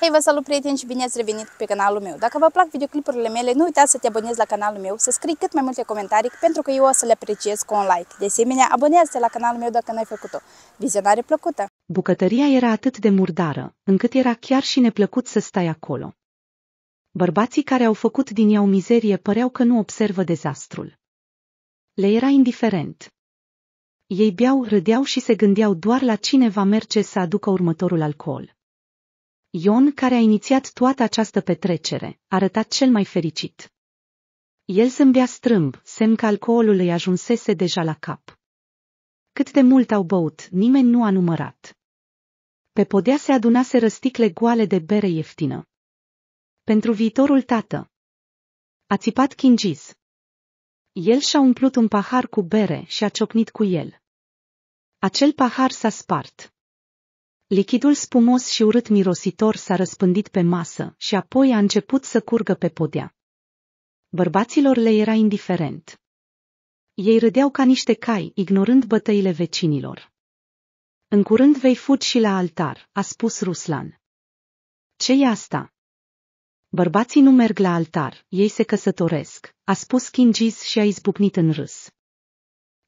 Hei, vă salut prieteni și bine ați revenit pe canalul meu. Dacă vă plac videoclipurile mele, nu uitați să te abonezi la canalul meu, să scrii cât mai multe comentarii, pentru că eu o să le apreciez cu un like. De asemenea, abonează-te la canalul meu dacă n-ai făcut-o. Vizionare plăcută! Bucătăria era atât de murdară, încât era chiar și neplăcut să stai acolo. Bărbații care au făcut din ea o mizerie păreau că nu observă dezastrul. Le era indiferent. Ei beau, râdeau și se gândeau doar la cine va merge să aducă următorul alcool. Ion, care a inițiat toată această petrecere, arăta cel mai fericit. El zâmbea strâmb, semn că alcoolul îi ajunsese deja la cap. Cât de mult au băut, nimeni nu a numărat. Pe podea se adunase răsticle goale de bere ieftină. Pentru viitorul tată. A țipat Kingiz. El și-a umplut un pahar cu bere și a ciocnit cu el. Acel pahar s-a spart. Lichidul spumos și urât mirositor s-a răspândit pe masă și apoi a început să curgă pe podea. Bărbaților le era indiferent. Ei râdeau ca niște cai, ignorând bătăile vecinilor. În curând vei fugi și la altar, a spus Ruslan. ce e asta? Bărbații nu merg la altar, ei se căsătoresc, a spus Kingis și a izbucnit în râs.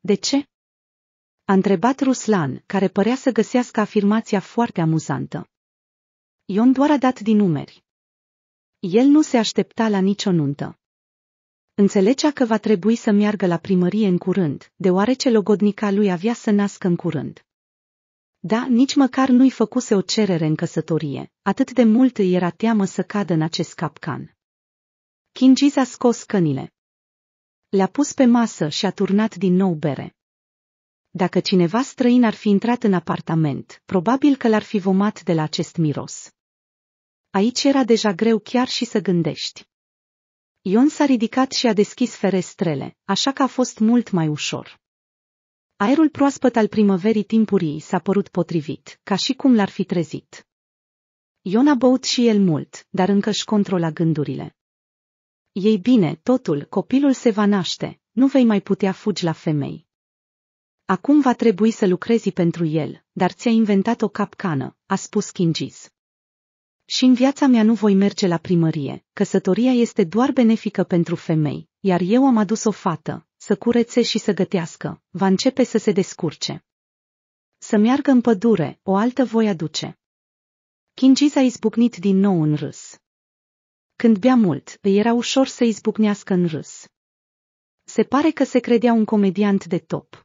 De ce? A întrebat Ruslan, care părea să găsească afirmația foarte amuzantă. Ion doar a dat din numeri. El nu se aștepta la nicio nuntă. Înțelegea că va trebui să meargă la primărie în curând, deoarece logodnica lui avea să nască în curând. Da, nici măcar nu-i făcuse o cerere în căsătorie, atât de mult îi era teamă să cadă în acest capcan. Kingiz a scos cănile. Le-a pus pe masă și a turnat din nou bere. Dacă cineva străin ar fi intrat în apartament, probabil că l-ar fi vomat de la acest miros. Aici era deja greu chiar și să gândești. Ion s-a ridicat și a deschis ferestrele, așa că a fost mult mai ușor. Aerul proaspăt al primăverii timpurii s-a părut potrivit, ca și cum l-ar fi trezit. Ion a băut și el mult, dar încă își controla gândurile. Ei bine, totul, copilul se va naște, nu vei mai putea fugi la femei. Acum va trebui să lucrezi pentru el, dar ți-a inventat o capcană, a spus Kingis. Și în viața mea nu voi merge la primărie, căsătoria este doar benefică pentru femei, iar eu am adus o fată, să curețe și să gătească, va începe să se descurce. Să meargă în pădure, o altă voi aduce. Kingis a izbucnit din nou în râs. Când bea mult, îi era ușor să izbucnească în râs. Se pare că se credea un comediant de top.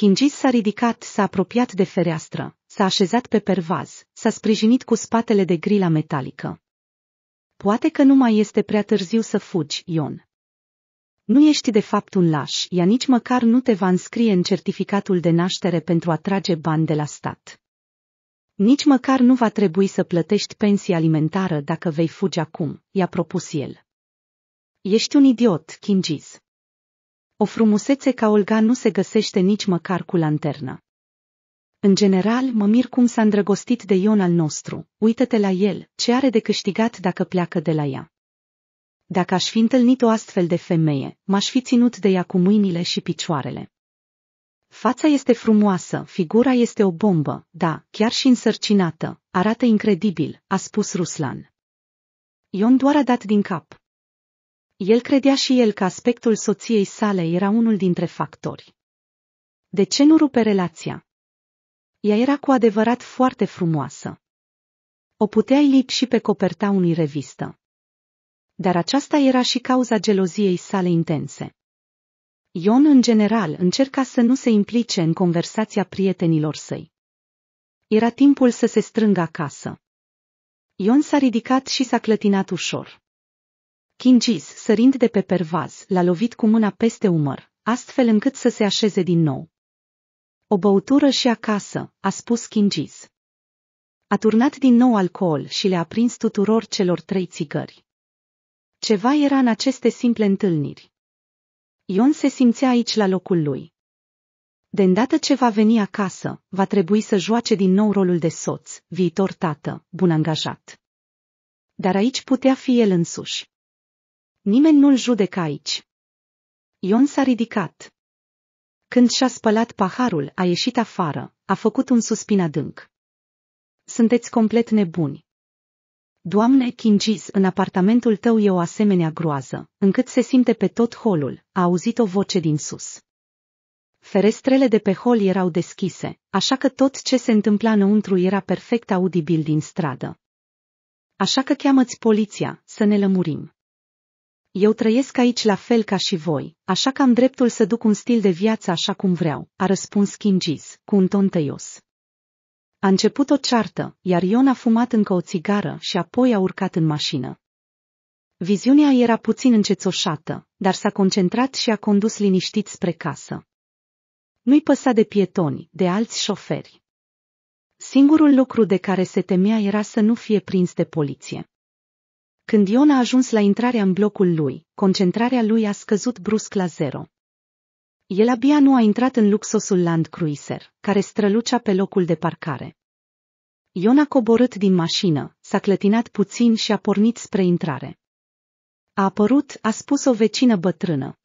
Chingis s-a ridicat, s-a apropiat de fereastră, s-a așezat pe pervaz, s-a sprijinit cu spatele de grila metalică. Poate că nu mai este prea târziu să fugi, Ion. Nu ești de fapt un laș, ea nici măcar nu te va înscrie în certificatul de naștere pentru a trage bani de la stat. Nici măcar nu va trebui să plătești pensie alimentară dacă vei fugi acum, i-a propus el. Ești un idiot, Kingis. O frumusețe ca Olga nu se găsește nici măcar cu lanternă. În general, mă mir cum s-a îndrăgostit de Ion al nostru. Uită-te la el, ce are de câștigat dacă pleacă de la ea. Dacă aș fi întâlnit o astfel de femeie, m-aș fi ținut de ea cu mâinile și picioarele. Fața este frumoasă, figura este o bombă, da, chiar și însărcinată, arată incredibil, a spus Ruslan. Ion doar a dat din cap. El credea și el că aspectul soției sale era unul dintre factori. De ce nu rupe relația? Ea era cu adevărat foarte frumoasă. O puteai lipsi pe coperta unui revistă. Dar aceasta era și cauza geloziei sale intense. Ion, în general, încerca să nu se implice în conversația prietenilor săi. Era timpul să se strângă acasă. Ion s-a ridicat și s-a clătinat ușor. Kingis, sărind de pe pervaz, l-a lovit cu mâna peste umăr, astfel încât să se așeze din nou. O băutură și acasă, a spus Kingis. A turnat din nou alcool și le-a prins tuturor celor trei țigări. Ceva era în aceste simple întâlniri. Ion se simțea aici la locul lui. De îndată ce va veni acasă, va trebui să joace din nou rolul de soț, viitor tată, bun angajat. Dar aici putea fi el însuși. Nimeni nu-l judecă aici. Ion s-a ridicat. Când și-a spălat paharul, a ieșit afară, a făcut un suspin adânc. Sunteți complet nebuni. Doamne Kingis, în apartamentul tău e o asemenea groază, încât se simte pe tot holul, a auzit o voce din sus. Ferestrele de pe hol erau deschise, așa că tot ce se întâmpla înăuntru era perfect audibil din stradă. Așa că cheamă-ți poliția, să ne lămurim. Eu trăiesc aici la fel ca și voi, așa că am dreptul să duc un stil de viață așa cum vreau, a răspuns Kingis, cu un ton tăios. A început o ceartă, iar Ion a fumat încă o țigară și apoi a urcat în mașină. Viziunea era puțin încețoșată, dar s-a concentrat și a condus liniștit spre casă. Nu-i păsa de pietoni, de alți șoferi. Singurul lucru de care se temea era să nu fie prins de poliție. Când Ion a ajuns la intrarea în blocul lui, concentrarea lui a scăzut brusc la zero. El abia nu a intrat în luxosul Land Cruiser, care strălucea pe locul de parcare. Ion a coborât din mașină, s-a clătinat puțin și a pornit spre intrare. A apărut, a spus o vecină bătrână.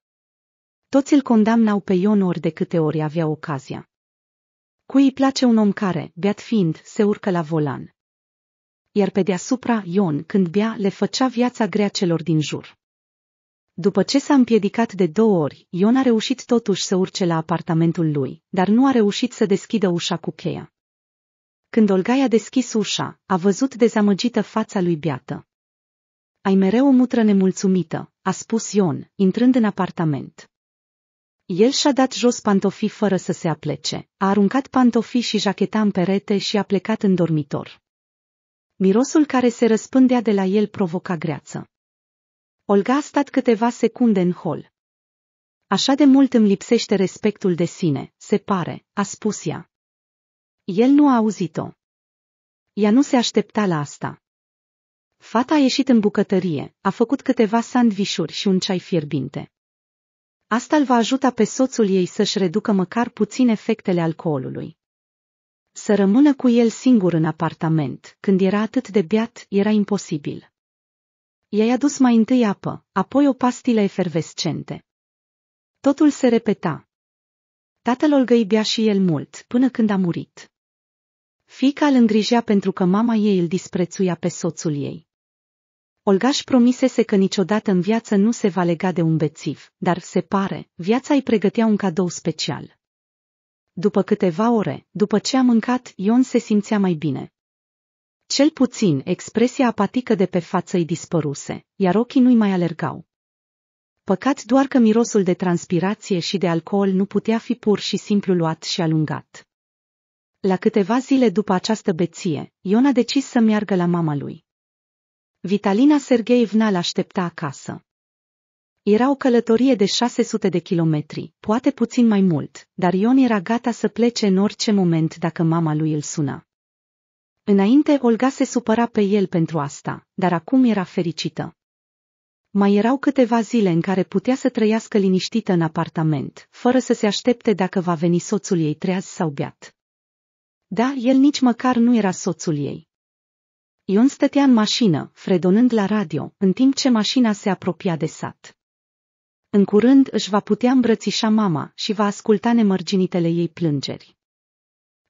Toți îl condamnau pe Ion ori de câte ori avea ocazia. Cui îi place un om care, beat fiind, se urcă la volan iar pe deasupra Ion când bea le făcea viața grea celor din jur. După ce s-a împiedicat de două ori, Ion a reușit totuși să urce la apartamentul lui, dar nu a reușit să deschidă ușa cu cheia. Când Olga i a deschis ușa, a văzut dezamăgită fața lui Beată. Ai mereu o mutră nemulțumită, a spus Ion, intrând în apartament. El și-a dat jos pantofii fără să se aplece, a aruncat pantofii și jacheta în perete și a plecat în dormitor. Mirosul care se răspândea de la el provoca greață. Olga a stat câteva secunde în hol. Așa de mult îmi lipsește respectul de sine, se pare, a spus ea. El nu a auzit-o. Ea nu se aștepta la asta. Fata a ieșit în bucătărie, a făcut câteva sandvișuri și un ceai fierbinte. Asta îl va ajuta pe soțul ei să-și reducă măcar puțin efectele alcoolului. Să rămână cu el singur în apartament, când era atât de beat, era imposibil. I-ai adus mai întâi apă, apoi o pastilă efervescente. Totul se repeta. Tatăl îl găibea și el mult, până când a murit. Fica îl îngrijea pentru că mama ei îl disprețuia pe soțul ei. Olgaș promisese că niciodată în viață nu se va lega de un bețiv, dar se pare, viața îi pregătea un cadou special. După câteva ore, după ce a mâncat, Ion se simțea mai bine. Cel puțin, expresia apatică de pe față îi dispăruse, iar ochii nu-i mai alergau. Păcat doar că mirosul de transpirație și de alcool nu putea fi pur și simplu luat și alungat. La câteva zile după această beție, Ion a decis să meargă la mama lui. Vitalina Sergeevna l-aștepta acasă. Era o călătorie de 600 de kilometri, poate puțin mai mult, dar Ion era gata să plece în orice moment dacă mama lui îl suna. Înainte Olga se supăra pe el pentru asta, dar acum era fericită. Mai erau câteva zile în care putea să trăiască liniștită în apartament, fără să se aștepte dacă va veni soțul ei treaz sau beat. Da, el nici măcar nu era soțul ei. Ion stătea în mașină, fredonând la radio, în timp ce mașina se apropia de sat. În curând își va putea îmbrățișa mama și va asculta nemărginitele ei plângeri.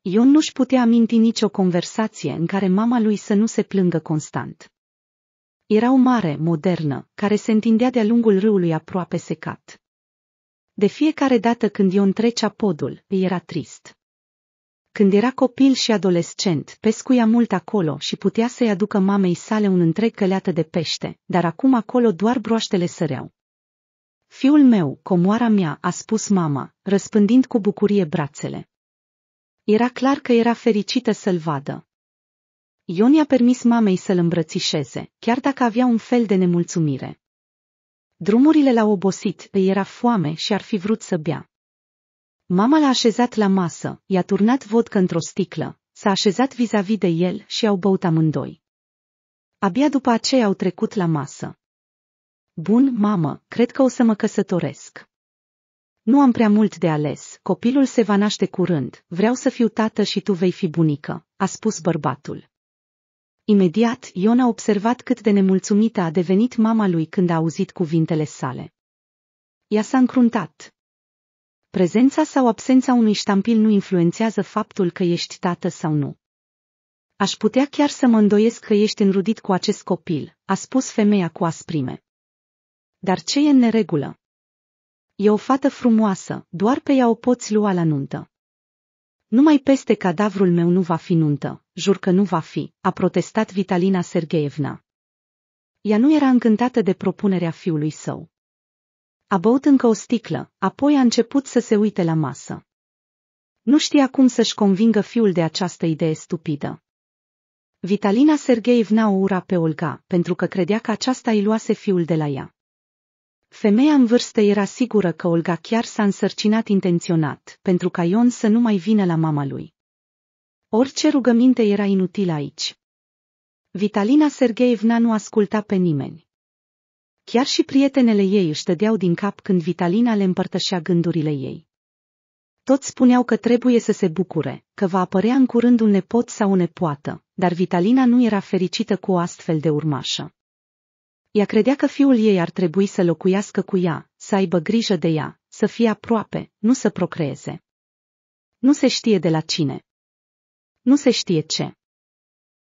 Ion nu-și putea aminti nicio conversație în care mama lui să nu se plângă constant. Era o mare, modernă, care se întindea de-a lungul râului aproape secat. De fiecare dată când Ion trecea podul, îi era trist. Când era copil și adolescent, pescuia mult acolo și putea să-i aducă mamei sale un întreg căleată de pește, dar acum acolo doar broaștele săreau. Fiul meu, comoara mea, a spus mama, răspândind cu bucurie brațele. Era clar că era fericită să-l vadă. Ion i-a permis mamei să-l îmbrățișeze, chiar dacă avea un fel de nemulțumire. Drumurile l-au obosit, îi era foame și ar fi vrut să bea. Mama l-a așezat la masă, i-a turnat vodcă într-o sticlă, s-a așezat vis-a-vis de el și au băut amândoi. Abia după aceea au trecut la masă. Bun, mamă, cred că o să mă căsătoresc. Nu am prea mult de ales, copilul se va naște curând, vreau să fiu tată și tu vei fi bunică, a spus bărbatul. Imediat, Ion a observat cât de nemulțumită a devenit mama lui când a auzit cuvintele sale. Ea s-a încruntat. Prezența sau absența unui ștampil nu influențează faptul că ești tată sau nu. Aș putea chiar să mă îndoiesc că ești înrudit cu acest copil, a spus femeia cu asprime. Dar ce e în neregulă? E o fată frumoasă, doar pe ea o poți lua la nuntă. Numai peste cadavrul meu nu va fi nuntă, jur că nu va fi, a protestat Vitalina Sergeevna. Ea nu era încântată de propunerea fiului său. A băut încă o sticlă, apoi a început să se uite la masă. Nu știa cum să-și convingă fiul de această idee stupidă. Vitalina Sergeevna o ura pe Olga, pentru că credea că aceasta îi luase fiul de la ea. Femeia în vârstă era sigură că Olga chiar s-a însărcinat intenționat, pentru ca Ion să nu mai vină la mama lui. Orice rugăminte era inutilă aici. Vitalina Sergeevna nu asculta pe nimeni. Chiar și prietenele ei își dădeau din cap când Vitalina le împărtășea gândurile ei. Toți spuneau că trebuie să se bucure, că va apărea în curând un nepot sau o nepoată, dar Vitalina nu era fericită cu o astfel de urmașă. Ea credea că fiul ei ar trebui să locuiască cu ea, să aibă grijă de ea, să fie aproape, nu să procreeze. Nu se știe de la cine. Nu se știe ce.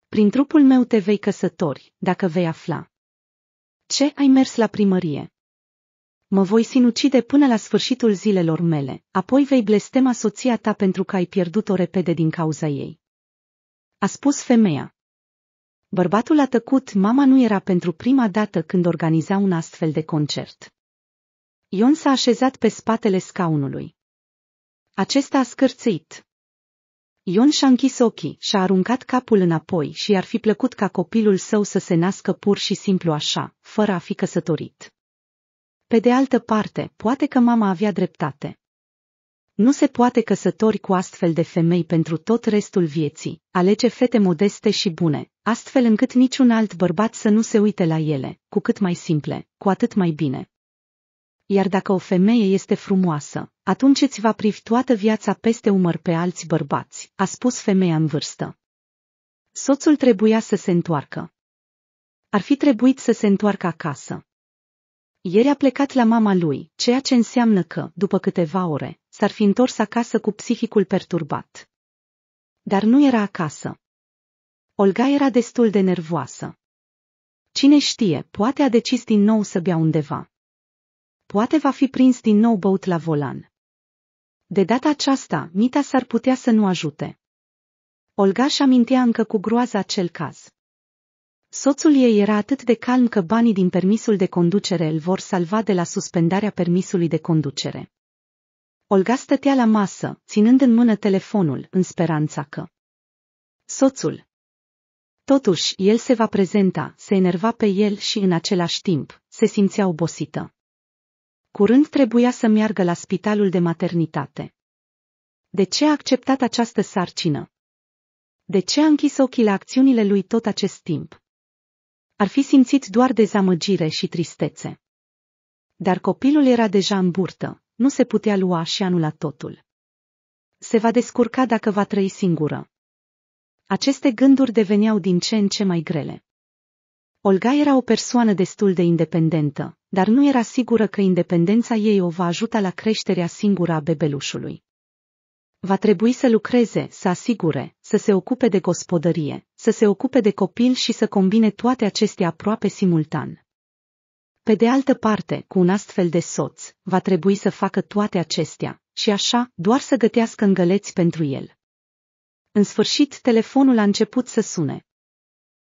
Prin trupul meu te vei căsători, dacă vei afla. Ce ai mers la primărie? Mă voi sinucide până la sfârșitul zilelor mele, apoi vei blestema soția ta pentru că ai pierdut-o repede din cauza ei. A spus femeia. Bărbatul a tăcut, mama nu era pentru prima dată când organiza un astfel de concert. Ion s-a așezat pe spatele scaunului. Acesta a scârțit. Ion și-a închis ochii, și-a aruncat capul înapoi și i-ar fi plăcut ca copilul său să se nască pur și simplu așa, fără a fi căsătorit. Pe de altă parte, poate că mama avea dreptate. Nu se poate căsători cu astfel de femei pentru tot restul vieții, alege fete modeste și bune, astfel încât niciun alt bărbat să nu se uite la ele, cu cât mai simple, cu atât mai bine. Iar dacă o femeie este frumoasă, atunci îți va privi toată viața peste umăr pe alți bărbați, a spus femeia în vârstă. Soțul trebuia să se întoarcă. Ar fi trebuit să se întoarcă acasă. Ieri a plecat la mama lui, ceea ce înseamnă că, după câteva ore, s-ar fi întors acasă cu psihicul perturbat. Dar nu era acasă. Olga era destul de nervoasă. Cine știe, poate a decis din nou să bea undeva. Poate va fi prins din nou băut la volan. De data aceasta, Mita s-ar putea să nu ajute. Olga și amintea încă cu groază acel caz. Soțul ei era atât de calm că banii din permisul de conducere îl vor salva de la suspendarea permisului de conducere. Olga stătea la masă, ținând în mână telefonul, în speranța că... Soțul. Totuși, el se va prezenta, se enerva pe el și în același timp, se simțea obosită. Curând trebuia să meargă la spitalul de maternitate. De ce a acceptat această sarcină? De ce a închis ochii la acțiunile lui tot acest timp? Ar fi simțit doar dezamăgire și tristețe. Dar copilul era deja în burtă, nu se putea lua și anula totul. Se va descurca dacă va trăi singură. Aceste gânduri deveneau din ce în ce mai grele. Olga era o persoană destul de independentă, dar nu era sigură că independența ei o va ajuta la creșterea singură a bebelușului. Va trebui să lucreze, să asigure, să se ocupe de gospodărie, să se ocupe de copil și să combine toate acestea aproape simultan. Pe de altă parte, cu un astfel de soț, va trebui să facă toate acestea și așa, doar să gătească îngăleți pentru el. În sfârșit, telefonul a început să sune.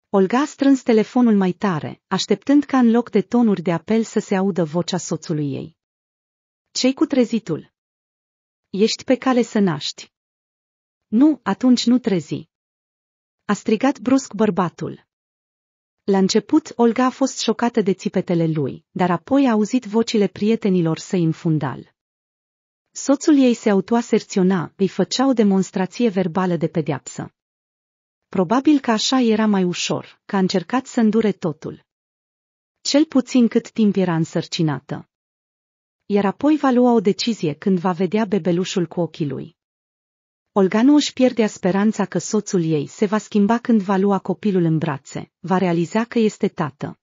Olga a strâns telefonul mai tare, așteptând ca în loc de tonuri de apel să se audă vocea soțului ei. Cei cu trezitul? Ești pe cale să naști. Nu, atunci nu trezi. A strigat brusc bărbatul. La început, Olga a fost șocată de țipetele lui, dar apoi a auzit vocile prietenilor săi în fundal. Soțul ei se autoaserționa, îi făcea o demonstrație verbală de pedeapsă. Probabil că așa era mai ușor, că a încercat să îndure totul. Cel puțin cât timp era însărcinată. Iar apoi va lua o decizie când va vedea bebelușul cu ochii lui nu își pierdea speranța că soțul ei se va schimba când va lua copilul în brațe, va realiza că este tată.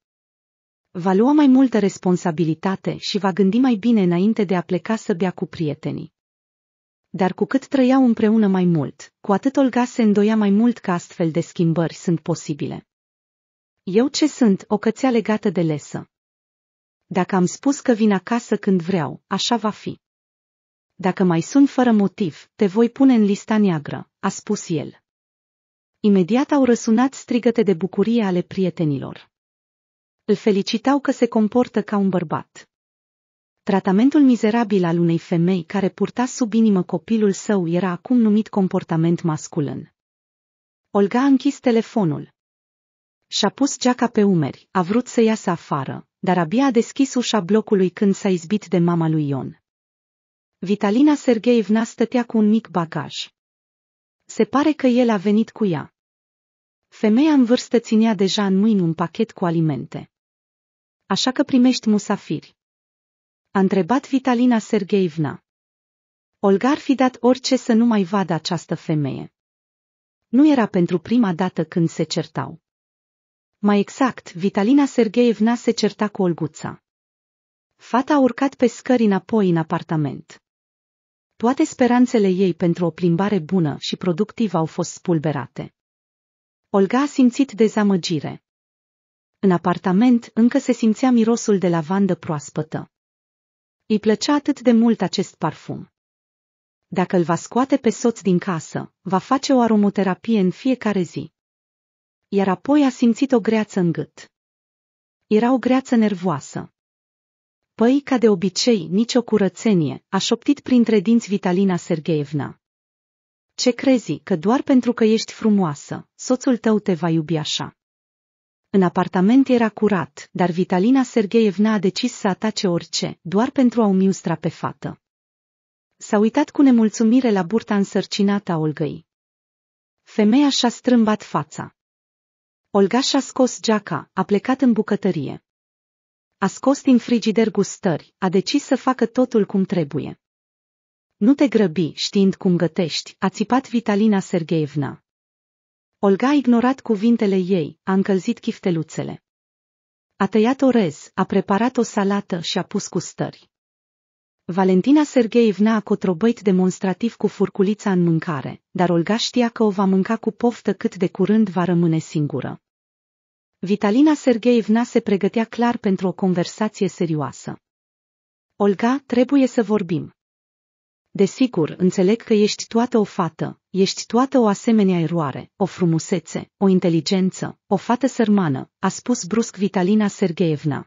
Va lua mai multă responsabilitate și va gândi mai bine înainte de a pleca să bea cu prietenii. Dar cu cât trăiau împreună mai mult, cu atât Olga se îndoia mai mult că astfel de schimbări sunt posibile. Eu ce sunt, o cățea legată de lesă. Dacă am spus că vin acasă când vreau, așa va fi. Dacă mai sun fără motiv, te voi pune în lista neagră, a spus el. Imediat au răsunat strigăte de bucurie ale prietenilor. Îl felicitau că se comportă ca un bărbat. Tratamentul mizerabil al unei femei care purta sub inimă copilul său era acum numit comportament masculin. Olga a închis telefonul. Și-a pus geaca pe umeri, a vrut să iasă afară, dar abia a deschis ușa blocului când s-a izbit de mama lui Ion. Vitalina Sergeevna stătea cu un mic bagaj. Se pare că el a venit cu ea. Femeia în vârstă ținea deja în mâini un pachet cu alimente. Așa că primești musafiri. A întrebat Vitalina Sergeevna. Olga ar fi dat orice să nu mai vadă această femeie. Nu era pentru prima dată când se certau. Mai exact, Vitalina Sergeevna se certa cu Olguța. Fata a urcat pe scări înapoi în apartament. Toate speranțele ei pentru o plimbare bună și productivă au fost spulberate. Olga a simțit dezamăgire. În apartament încă se simțea mirosul de lavandă proaspătă. Îi plăcea atât de mult acest parfum. Dacă îl va scoate pe soț din casă, va face o aromoterapie în fiecare zi. Iar apoi a simțit o greață în gât. Era o greață nervoasă. Păi, ca de obicei, nicio curățenie, a șoptit printre dinți Vitalina Sergeevna. Ce crezi, că doar pentru că ești frumoasă, soțul tău te va iubi așa? În apartament era curat, dar Vitalina Sergeevna a decis să atace orice, doar pentru a umiustra pe fată. S-a uitat cu nemulțumire la burta însărcinată a Olgăi. Femeia și-a strâmbat fața. Olga și-a scos geaca, a plecat în bucătărie. A scos din frigider gustări, a decis să facă totul cum trebuie. Nu te grăbi, știind cum gătești, a țipat Vitalina Sergeevna. Olga a ignorat cuvintele ei, a încălzit chifteluțele. A tăiat orez, a preparat o salată și a pus custări. Valentina Sergeevna a cotrobăit demonstrativ cu furculița în mâncare, dar Olga știa că o va mânca cu poftă cât de curând va rămâne singură. Vitalina Sergeevna se pregătea clar pentru o conversație serioasă. Olga, trebuie să vorbim. Desigur, înțeleg că ești toată o fată, ești toată o asemenea eroare, o frumusețe, o inteligență, o fată sărmană, a spus brusc Vitalina Sergeevna.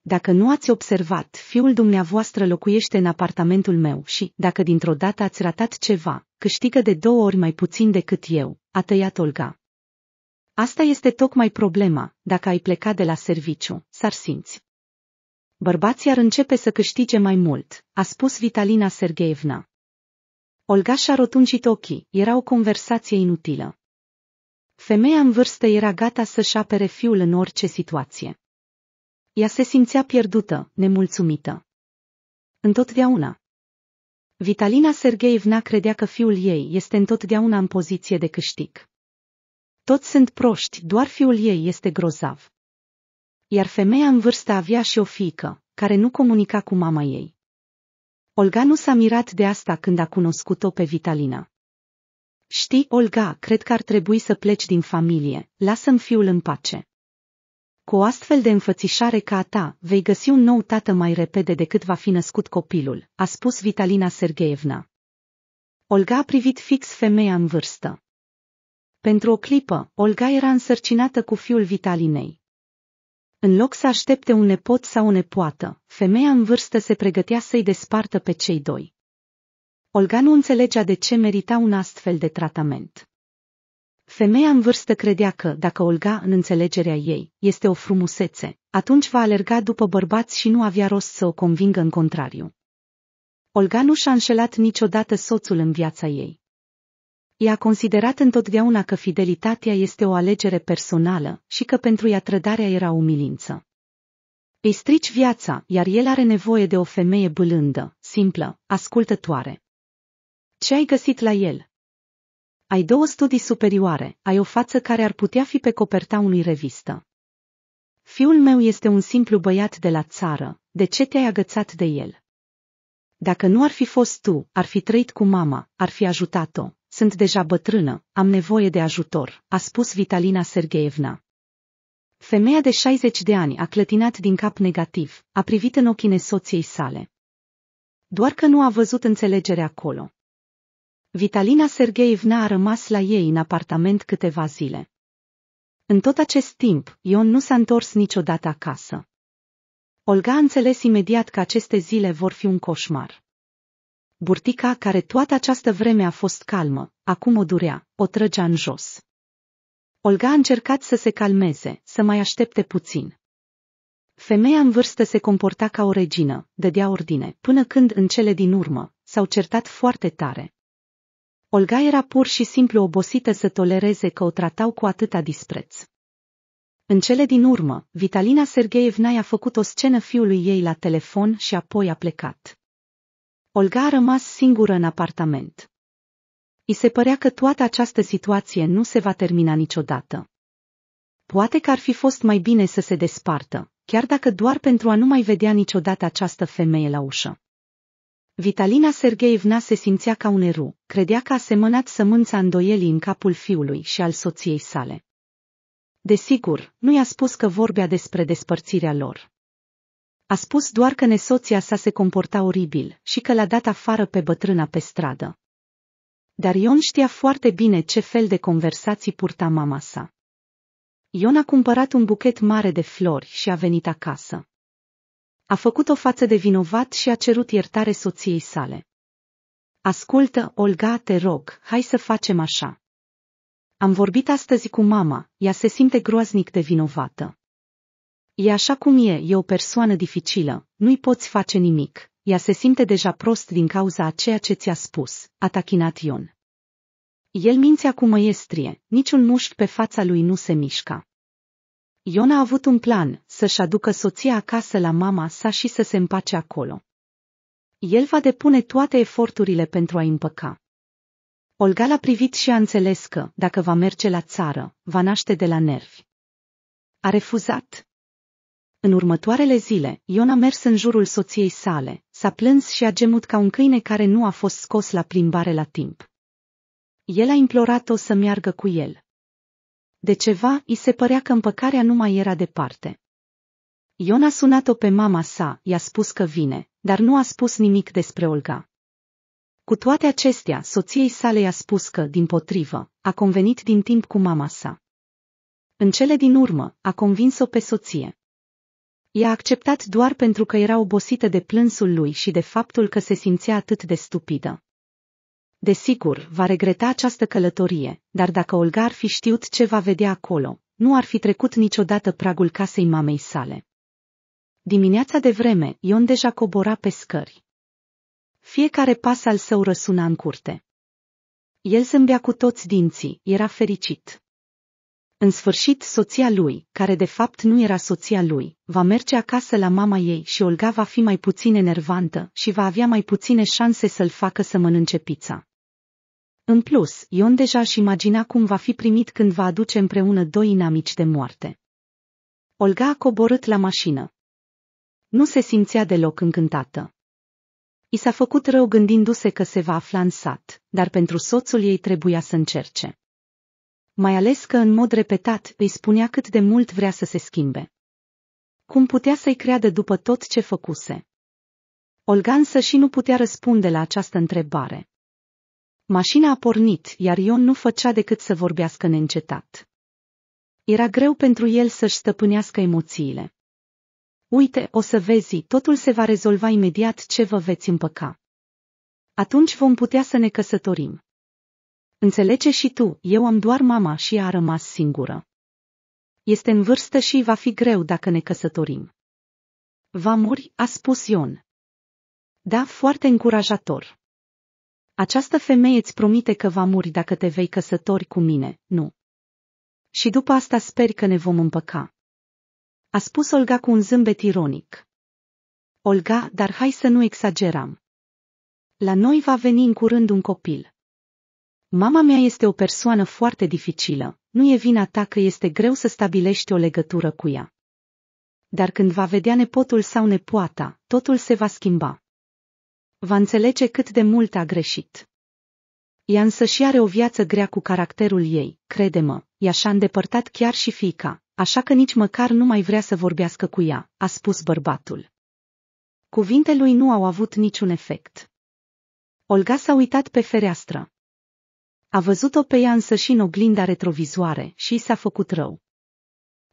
Dacă nu ați observat, fiul dumneavoastră locuiește în apartamentul meu și, dacă dintr-o dată ați ratat ceva, câștigă de două ori mai puțin decât eu, a tăiat Olga. Asta este tocmai problema, dacă ai pleca de la serviciu, s-ar simți. Bărbații ar începe să câștige mai mult, a spus Vitalina Sergeevna. Olga și-a rotunjit ochii, era o conversație inutilă. Femeia în vârstă era gata să-și apere fiul în orice situație. Ea se simțea pierdută, nemulțumită. Întotdeauna. Vitalina Sergeevna credea că fiul ei este întotdeauna în poziție de câștig. Toți sunt proști, doar fiul ei este grozav. Iar femeia în vârstă avea și o fiică, care nu comunica cu mama ei. Olga nu s-a mirat de asta când a cunoscut-o pe Vitalina. Știi, Olga, cred că ar trebui să pleci din familie, lasă-mi fiul în pace. Cu o astfel de înfățișare ca a ta, vei găsi un nou tată mai repede decât va fi născut copilul, a spus Vitalina Sergeevna. Olga a privit fix femeia în vârstă. Pentru o clipă, Olga era însărcinată cu fiul Vitalinei. În loc să aștepte un nepot sau o nepoată, femeia în vârstă se pregătea să-i despartă pe cei doi. Olga nu înțelegea de ce merita un astfel de tratament. Femeia în vârstă credea că, dacă Olga, în înțelegerea ei, este o frumusețe, atunci va alerga după bărbați și nu avea rost să o convingă în contrariu. Olga nu și-a înșelat niciodată soțul în viața ei. I-a considerat întotdeauna că fidelitatea este o alegere personală și că pentru ea trădarea era umilință. Îi strici viața, iar el are nevoie de o femeie bâlândă, simplă, ascultătoare. Ce ai găsit la el? Ai două studii superioare, ai o față care ar putea fi pe coperta unui revistă. Fiul meu este un simplu băiat de la țară, de ce te-ai agățat de el? Dacă nu ar fi fost tu, ar fi trăit cu mama, ar fi ajutat-o, sunt deja bătrână, am nevoie de ajutor, a spus Vitalina Sergeevna. Femeia de 60 de ani a clătinat din cap negativ, a privit în ochii soției sale. Doar că nu a văzut înțelegere acolo. Vitalina Sergeevna a rămas la ei în apartament câteva zile. În tot acest timp, Ion nu s-a întors niciodată acasă. Olga a înțeles imediat că aceste zile vor fi un coșmar. Burtica care toată această vreme a fost calmă, acum o durea, o trăgea în jos. Olga a încercat să se calmeze, să mai aștepte puțin. Femeia în vârstă se comporta ca o regină, dădea ordine, până când în cele din urmă s-au certat foarte tare. Olga era pur și simplu obosită să tolereze că o tratau cu atâta dispreț. În cele din urmă, Vitalina Sergeevna i-a făcut o scenă fiului ei la telefon și apoi a plecat. Olga a rămas singură în apartament. I se părea că toată această situație nu se va termina niciodată. Poate că ar fi fost mai bine să se despartă, chiar dacă doar pentru a nu mai vedea niciodată această femeie la ușă. Vitalina Sergeevna se simțea ca un eru, credea că a semănat sămânța îndoielii în capul fiului și al soției sale. Desigur, nu i-a spus că vorbea despre despărțirea lor. A spus doar că nesoția sa se comporta oribil și că l-a dat afară pe bătrâna pe stradă. Dar Ion știa foarte bine ce fel de conversații purta mama sa. Ion a cumpărat un buchet mare de flori și a venit acasă. A făcut o față de vinovat și a cerut iertare soției sale. Ascultă, Olga, te rog, hai să facem așa. Am vorbit astăzi cu mama, ea se simte groaznic de vinovată. E așa cum e, e o persoană dificilă, nu-i poți face nimic, ea se simte deja prost din cauza a ceea ce ți-a spus, a tachinat Ion. El mințea cu măiestrie, niciun mușchi pe fața lui nu se mișca. Ion a avut un plan, să-și aducă soția acasă la mama sa și să se împace acolo. El va depune toate eforturile pentru a împăca. Olga l-a privit și a înțeles că, dacă va merge la țară, va naște de la nervi. A refuzat, în următoarele zile, Ion a mers în jurul soției sale, s-a plâns și a gemut ca un câine care nu a fost scos la plimbare la timp. El a implorat-o să meargă cu el. De ceva, i se părea că împăcarea nu mai era departe. Ion a sunat-o pe mama sa, i-a spus că vine, dar nu a spus nimic despre Olga. Cu toate acestea, soției sale i-a spus că, din potrivă, a convenit din timp cu mama sa. În cele din urmă, a convins-o pe soție. I-a acceptat doar pentru că era obosită de plânsul lui și de faptul că se simțea atât de stupidă. Desigur, va regreta această călătorie, dar dacă Olga ar fi știut ce va vedea acolo, nu ar fi trecut niciodată pragul casei mamei sale. Dimineața de vreme, Ion deja cobora pe scări. Fiecare pas al său răsuna în curte. El zâmbea cu toți dinții, era fericit. În sfârșit, soția lui, care de fapt nu era soția lui, va merge acasă la mama ei și Olga va fi mai puțin enervantă și va avea mai puține șanse să-l facă să mănânce pizza. În plus, Ion deja își imagina cum va fi primit când va aduce împreună doi inamici de moarte. Olga a coborât la mașină. Nu se simțea deloc încântată. I s-a făcut rău gândindu-se că se va afla în sat, dar pentru soțul ei trebuia să încerce mai ales că în mod repetat îi spunea cât de mult vrea să se schimbe. Cum putea să-i creadă după tot ce făcuse? Olga însă și nu putea răspunde la această întrebare. Mașina a pornit, iar Ion nu făcea decât să vorbească neîncetat. Era greu pentru el să-și stăpânească emoțiile. Uite, o să vezi, totul se va rezolva imediat ce vă veți împăca. Atunci vom putea să ne căsătorim. Înțelege și tu, eu am doar mama și a rămas singură. Este în vârstă și va fi greu dacă ne căsătorim. Va muri, a spus Ion. Da, foarte încurajator. Această femeie îți promite că va muri dacă te vei căsători cu mine, nu? Și după asta speri că ne vom împăca. A spus Olga cu un zâmbet ironic. Olga, dar hai să nu exagerăm. La noi va veni în curând un copil. Mama mea este o persoană foarte dificilă, nu e vina ta că este greu să stabilești o legătură cu ea. Dar când va vedea nepotul sau nepoata, totul se va schimba. Va înțelege cât de mult a greșit. Ea însă și are o viață grea cu caracterul ei, crede-mă, ea și-a îndepărtat chiar și fica, așa că nici măcar nu mai vrea să vorbească cu ea, a spus bărbatul. Cuvintele lui nu au avut niciun efect. Olga s-a uitat pe fereastră. A văzut-o pe ea însă și în oglinda retrovizoare și s-a făcut rău.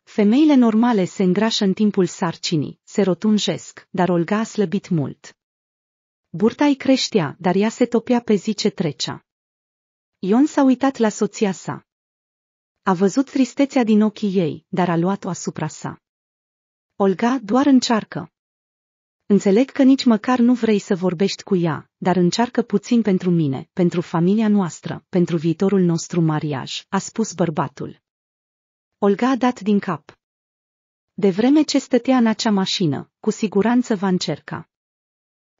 Femeile normale se îngrașă în timpul sarcinii, se rotunjesc, dar Olga a slăbit mult. Burta îi creștea, dar ea se topea pe zi ce trecea. Ion s-a uitat la soția sa. A văzut tristețea din ochii ei, dar a luat-o asupra sa. Olga doar încearcă, Înțeleg că nici măcar nu vrei să vorbești cu ea, dar încearcă puțin pentru mine, pentru familia noastră, pentru viitorul nostru mariaj, a spus bărbatul. Olga a dat din cap. De vreme ce stătea în acea mașină, cu siguranță va încerca.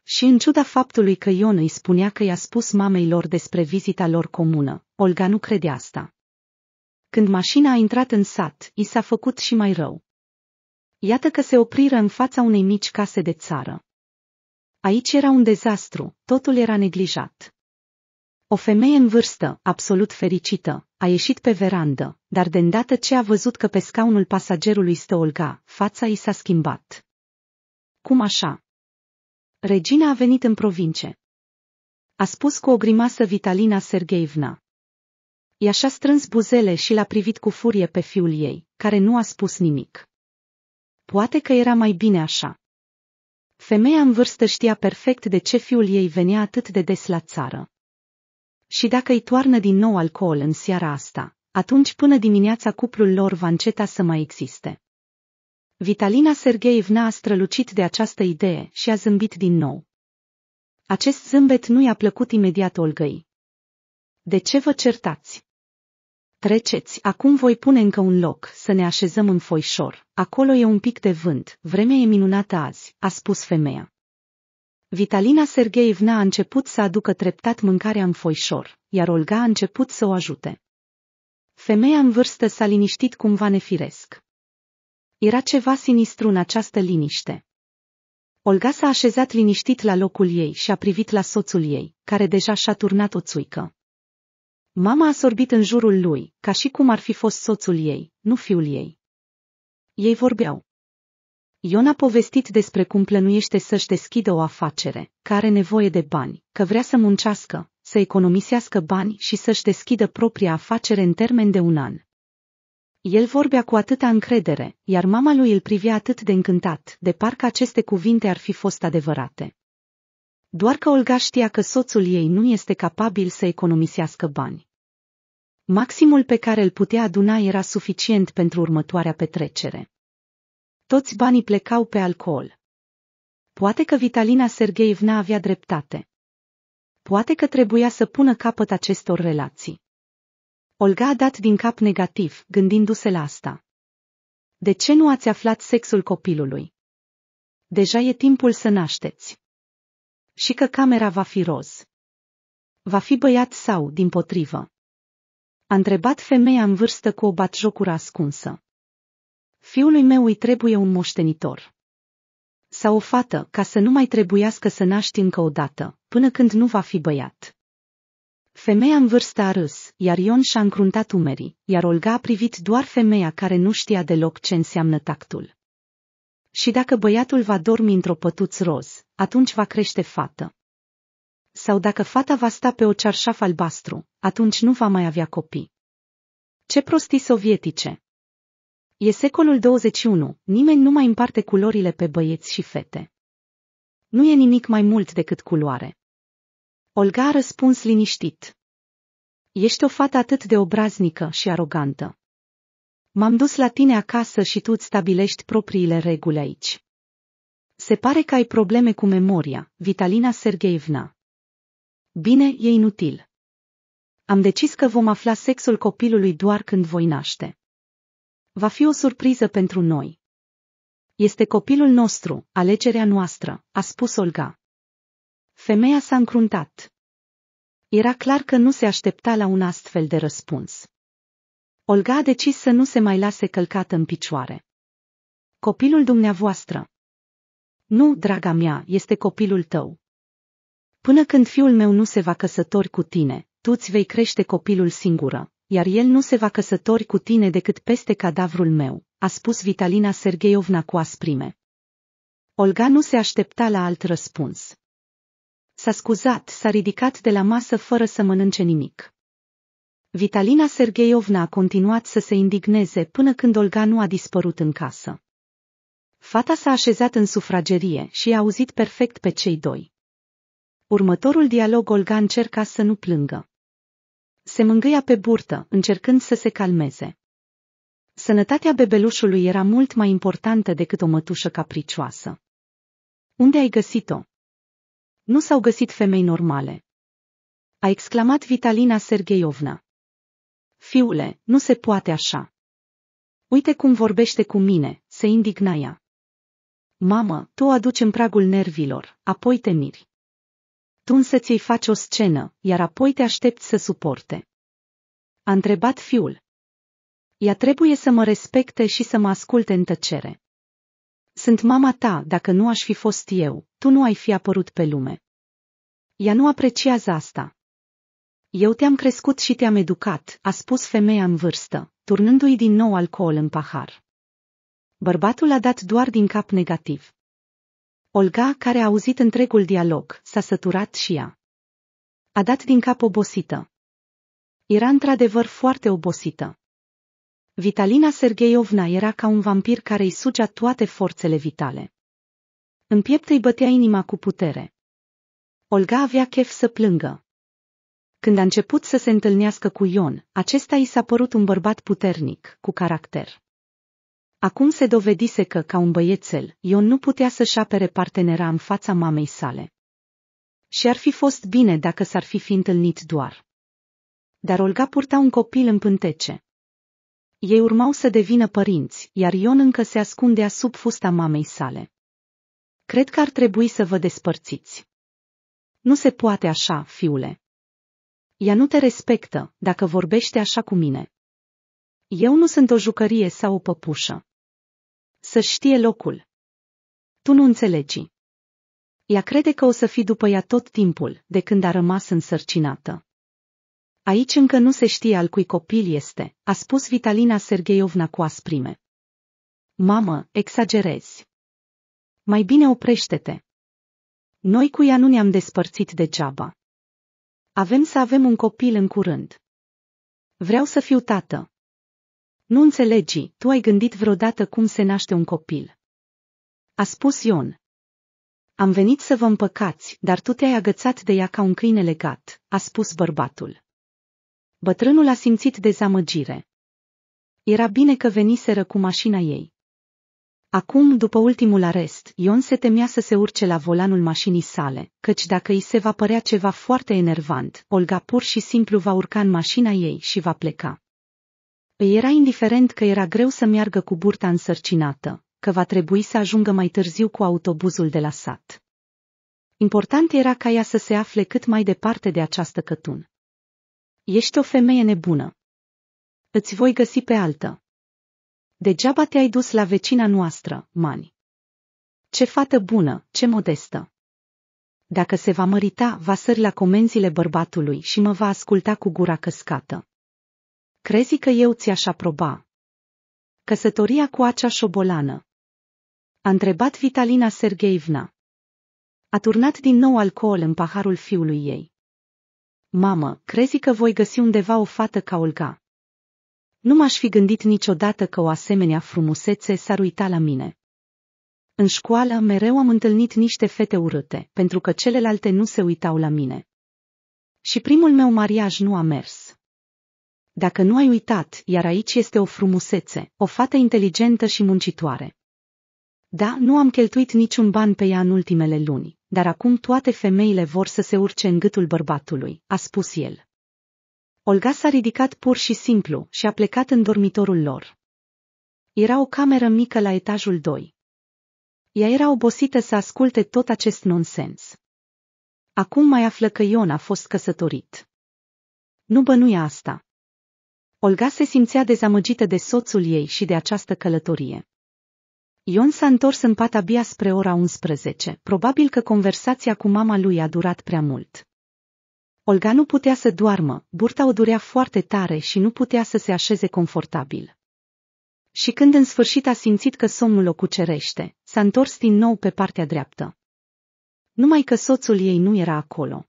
Și în ciuda faptului că Ion îi spunea că i-a spus mamei lor despre vizita lor comună, Olga nu crede asta. Când mașina a intrat în sat, i s-a făcut și mai rău. Iată că se opriră în fața unei mici case de țară. Aici era un dezastru, totul era neglijat. O femeie în vârstă, absolut fericită, a ieșit pe verandă, dar de îndată ce a văzut că pe scaunul pasagerului stă Olga, fața i s-a schimbat. Cum așa? Regina a venit în provincie. A spus cu o grimasă Vitalina Sergeevna. i și-a strâns buzele și l-a privit cu furie pe fiul ei, care nu a spus nimic. Poate că era mai bine așa. Femeia în vârstă știa perfect de ce fiul ei venea atât de des la țară. Și dacă îi toarnă din nou alcool în seara asta, atunci până dimineața cuplul lor va înceta să mai existe. Vitalina Sergeevna a strălucit de această idee și a zâmbit din nou. Acest zâmbet nu i-a plăcut imediat Olgăi. De ce vă certați? Treceți, acum voi pune încă un loc, să ne așezăm în foișor. Acolo e un pic de vânt, vremea e minunată azi, a spus femeia. Vitalina Sergeevna a început să aducă treptat mâncarea în foișor, iar Olga a început să o ajute. Femeia în vârstă s-a liniștit cumva nefiresc. Era ceva sinistru în această liniște. Olga s-a așezat liniștit la locul ei și a privit la soțul ei, care deja și-a turnat o țuică. Mama a sorbit în jurul lui, ca și cum ar fi fost soțul ei, nu fiul ei. Ei vorbeau. Ion a povestit despre cum plănuiește să-și deschidă o afacere, care are nevoie de bani, că vrea să muncească, să economisească bani și să-și deschidă propria afacere în termen de un an. El vorbea cu atâta încredere, iar mama lui îl privea atât de încântat, de parcă aceste cuvinte ar fi fost adevărate doar că Olga știa că soțul ei nu este capabil să economisească bani. Maximul pe care îl putea aduna era suficient pentru următoarea petrecere. Toți banii plecau pe alcool. Poate că Vitalina Sergeevna avea dreptate. Poate că trebuia să pună capăt acestor relații. Olga a dat din cap negativ, gândindu-se la asta. De ce nu ați aflat sexul copilului? Deja e timpul să nașteți și că camera va fi roz. Va fi băiat sau, din potrivă? A întrebat femeia în vârstă cu o batjocură ascunsă. Fiului meu îi trebuie un moștenitor. Sau o fată, ca să nu mai trebuiască să naști încă o dată, până când nu va fi băiat. Femeia în vârstă a râs, iar Ion și-a încruntat umerii, iar Olga a privit doar femeia care nu știa deloc ce înseamnă tactul. Și dacă băiatul va dormi într-o pătuț roz, atunci va crește fată. Sau dacă fata va sta pe o cearșaf albastru, atunci nu va mai avea copii. Ce prostii sovietice! E secolul 21, nimeni nu mai împarte culorile pe băieți și fete. Nu e nimic mai mult decât culoare. Olga a răspuns liniștit. Ești o fată atât de obraznică și arogantă. M-am dus la tine acasă și tu îți stabilești propriile reguli aici. Se pare că ai probleme cu memoria, Vitalina Sergeevna. Bine, e inutil. Am decis că vom afla sexul copilului doar când voi naște. Va fi o surpriză pentru noi. Este copilul nostru, alegerea noastră, a spus Olga. Femeia s-a încruntat. Era clar că nu se aștepta la un astfel de răspuns. Olga a decis să nu se mai lase călcată în picioare. Copilul dumneavoastră. Nu, draga mea, este copilul tău. Până când fiul meu nu se va căsători cu tine, tu îți vei crește copilul singură, iar el nu se va căsători cu tine decât peste cadavrul meu, a spus Vitalina Sergeiovna cu asprime. Olga nu se aștepta la alt răspuns. S-a scuzat, s-a ridicat de la masă fără să mănânce nimic. Vitalina Sergeiovna a continuat să se indigneze până când Olga nu a dispărut în casă. Fata s-a așezat în sufragerie și a auzit perfect pe cei doi. Următorul dialog Olga încerca să nu plângă. Se mângâia pe burtă, încercând să se calmeze. Sănătatea bebelușului era mult mai importantă decât o mătușă capricioasă. Unde ai găsit-o? Nu s-au găsit femei normale. A exclamat Vitalina Sergeiovna. Fiule, nu se poate așa. Uite cum vorbește cu mine, se indigna ea. Mamă, tu o aduci în pragul nervilor, apoi te miri. Tu însă ți-i faci o scenă, iar apoi te aștepți să suporte. A întrebat fiul. Ea trebuie să mă respecte și să mă asculte în tăcere. Sunt mama ta, dacă nu aș fi fost eu, tu nu ai fi apărut pe lume. Ea nu apreciază asta. Eu te-am crescut și te-am educat, a spus femeia în vârstă, turnându-i din nou alcool în pahar. Bărbatul a dat doar din cap negativ. Olga, care a auzit întregul dialog, s-a săturat și ea. A dat din cap obosită. Era într-adevăr foarte obosită. Vitalina Sergeiovna era ca un vampir care îi sugea toate forțele vitale. În piept îi bătea inima cu putere. Olga avea chef să plângă, când a început să se întâlnească cu Ion, acesta i s-a părut un bărbat puternic, cu caracter. Acum se dovedise că, ca un băiețel, Ion nu putea să-și apere partenera în fața mamei sale. Și ar fi fost bine dacă s-ar fi fi întâlnit doar. Dar Olga purta un copil în pântece. Ei urmau să devină părinți, iar Ion încă se ascundea sub fusta mamei sale. Cred că ar trebui să vă despărțiți. Nu se poate așa, fiule. Ea nu te respectă, dacă vorbește așa cu mine. Eu nu sunt o jucărie sau o păpușă. Să știe locul. Tu nu înțelegi. Ea crede că o să fii după ea tot timpul, de când a rămas însărcinată. Aici încă nu se știe al cui copil este, a spus Vitalina Sergeiovna cu asprime. Mamă, exagerezi. Mai bine oprește-te. Noi cu ea nu ne-am despărțit degeaba. Avem să avem un copil în curând. Vreau să fiu tată. Nu înțelegi, tu ai gândit vreodată cum se naște un copil. A spus Ion. Am venit să vă împăcați, dar tu te-ai agățat de ea ca un câine legat, a spus bărbatul. Bătrânul a simțit dezamăgire. Era bine că veniseră cu mașina ei. Acum, după ultimul arest, Ion se temea să se urce la volanul mașinii sale, căci dacă îi se va părea ceva foarte enervant, Olga pur și simplu va urca în mașina ei și va pleca. Îi era indiferent că era greu să meargă cu burta însărcinată, că va trebui să ajungă mai târziu cu autobuzul de la sat. Important era ca ea să se afle cât mai departe de această cătun. Ești o femeie nebună. Îți voi găsi pe altă, Degeaba te-ai dus la vecina noastră, Mani. Ce fată bună, ce modestă! Dacă se va mărita, va sări la comenzile bărbatului și mă va asculta cu gura căscată. Crezi că eu ți-aș aproba? Căsătoria cu acea șobolană. A întrebat Vitalina Sergeivna. A turnat din nou alcool în paharul fiului ei. Mamă, crezi că voi găsi undeva o fată ca Olga? Nu m-aș fi gândit niciodată că o asemenea frumusețe s-ar uita la mine. În școală mereu am întâlnit niște fete urâte, pentru că celelalte nu se uitau la mine. Și primul meu mariaj nu a mers. Dacă nu ai uitat, iar aici este o frumusețe, o fată inteligentă și muncitoare. Da, nu am cheltuit niciun ban pe ea în ultimele luni, dar acum toate femeile vor să se urce în gâtul bărbatului, a spus el. Olga s-a ridicat pur și simplu și a plecat în dormitorul lor. Era o cameră mică la etajul 2. Ea era obosită să asculte tot acest nonsens. Acum mai află că Ion a fost căsătorit. Nu bănuia asta. Olga se simțea dezamăgită de soțul ei și de această călătorie. Ion s-a întors în pat abia spre ora 11, probabil că conversația cu mama lui a durat prea mult. Olga nu putea să doarmă, burta o durea foarte tare și nu putea să se așeze confortabil. Și când în sfârșit a simțit că somnul o cucerește, s-a întors din nou pe partea dreaptă. Numai că soțul ei nu era acolo.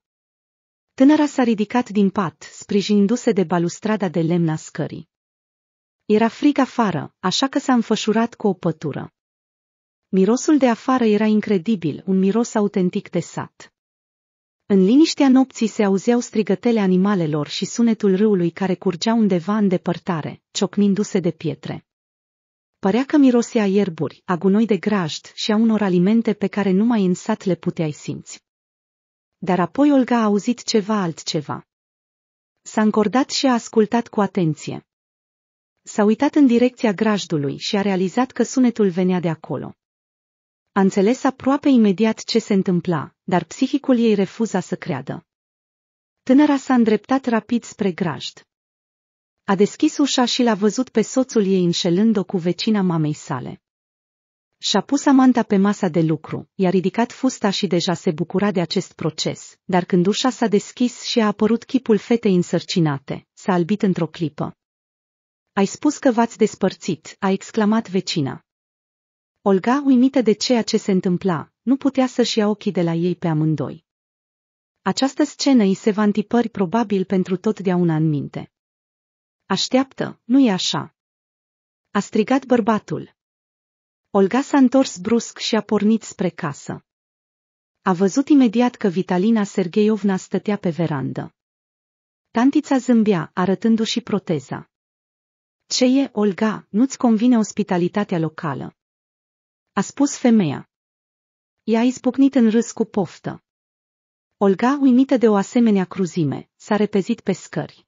Tânăra s-a ridicat din pat, sprijinindu-se de balustrada de lemn a scării. Era frig afară, așa că s-a înfășurat cu o pătură. Mirosul de afară era incredibil, un miros autentic de sat. În liniștea nopții se auzeau strigătele animalelor și sunetul râului care curgea undeva în depărtare, ciocnindu-se de pietre. Părea că mirosea ierburi, a gunoi de grajd și a unor alimente pe care numai în sat le puteai simți. Dar apoi Olga a auzit ceva altceva. S-a încordat și a ascultat cu atenție. S-a uitat în direcția grajdului și a realizat că sunetul venea de acolo. A înțeles aproape imediat ce se întâmpla, dar psihicul ei refuza să creadă. Tânăra s-a îndreptat rapid spre grajd. A deschis ușa și l-a văzut pe soțul ei înșelând-o cu vecina mamei sale. Și-a pus amanta pe masa de lucru, i-a ridicat fusta și deja se bucura de acest proces, dar când ușa s-a deschis și a apărut chipul fetei însărcinate, s-a albit într-o clipă. Ai spus că v-ați despărțit, a exclamat vecina. Olga, uimită de ceea ce se întâmpla, nu putea să-și ia ochii de la ei pe amândoi. Această scenă îi se va întipări probabil pentru totdeauna în minte. Așteaptă, nu e așa. A strigat bărbatul. Olga s-a întors brusc și a pornit spre casă. A văzut imediat că Vitalina Sergeiovna stătea pe verandă. Tantița zâmbea, arătându-și proteza. Ce e, Olga, nu-ți convine ospitalitatea locală? a spus femeia. Ea a izbucnit în râs cu poftă. Olga, uimită de o asemenea cruzime, s-a repezit pe scări.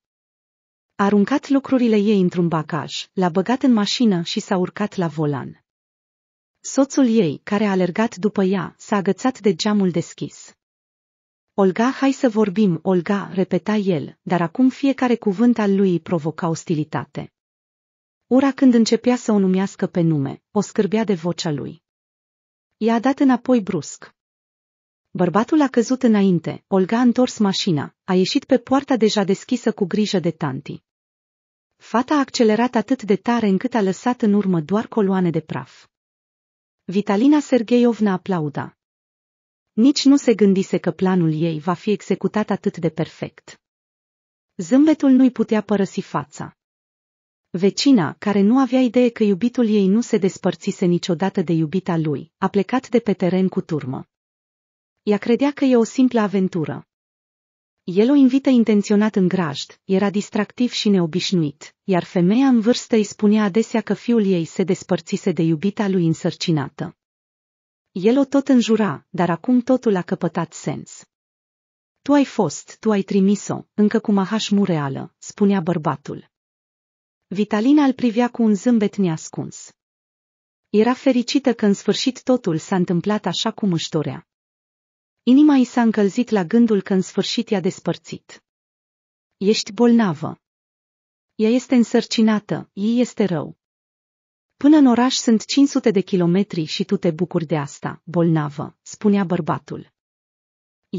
A aruncat lucrurile ei într-un bacaj, l-a băgat în mașină și s-a urcat la volan. Soțul ei, care a alergat după ea, s-a agățat de geamul deschis. Olga, hai să vorbim, Olga, repeta el, dar acum fiecare cuvânt al lui provoca ostilitate. Ura când începea să o numească pe nume, o scârbea de vocea lui. I-a dat înapoi brusc. Bărbatul a căzut înainte, Olga a întors mașina, a ieșit pe poarta deja deschisă cu grijă de tanti. Fata a accelerat atât de tare încât a lăsat în urmă doar coloane de praf. Vitalina Sergeiovna aplauda. Nici nu se gândise că planul ei va fi executat atât de perfect. Zâmbetul nu-i putea părăsi fața. Vecina, care nu avea idee că iubitul ei nu se despărțise niciodată de iubita lui, a plecat de pe teren cu turmă. Ea credea că e o simplă aventură. El o invită intenționat în grajd, era distractiv și neobișnuit, iar femeia în vârstă îi spunea adesea că fiul ei se despărțise de iubita lui însărcinată. El o tot înjura, dar acum totul a căpătat sens. Tu ai fost, tu ai trimis-o, încă cu mahaș mureală, spunea bărbatul. Vitalina îl privea cu un zâmbet neascuns. Era fericită că în sfârșit totul s-a întâmplat așa cum își dorea. Inima i s-a încălzit la gândul că în sfârșit i-a despărțit. Ești bolnavă. Ea este însărcinată, ei este rău. Până în oraș sunt 500 de kilometri și tu te bucuri de asta, bolnavă, spunea bărbatul.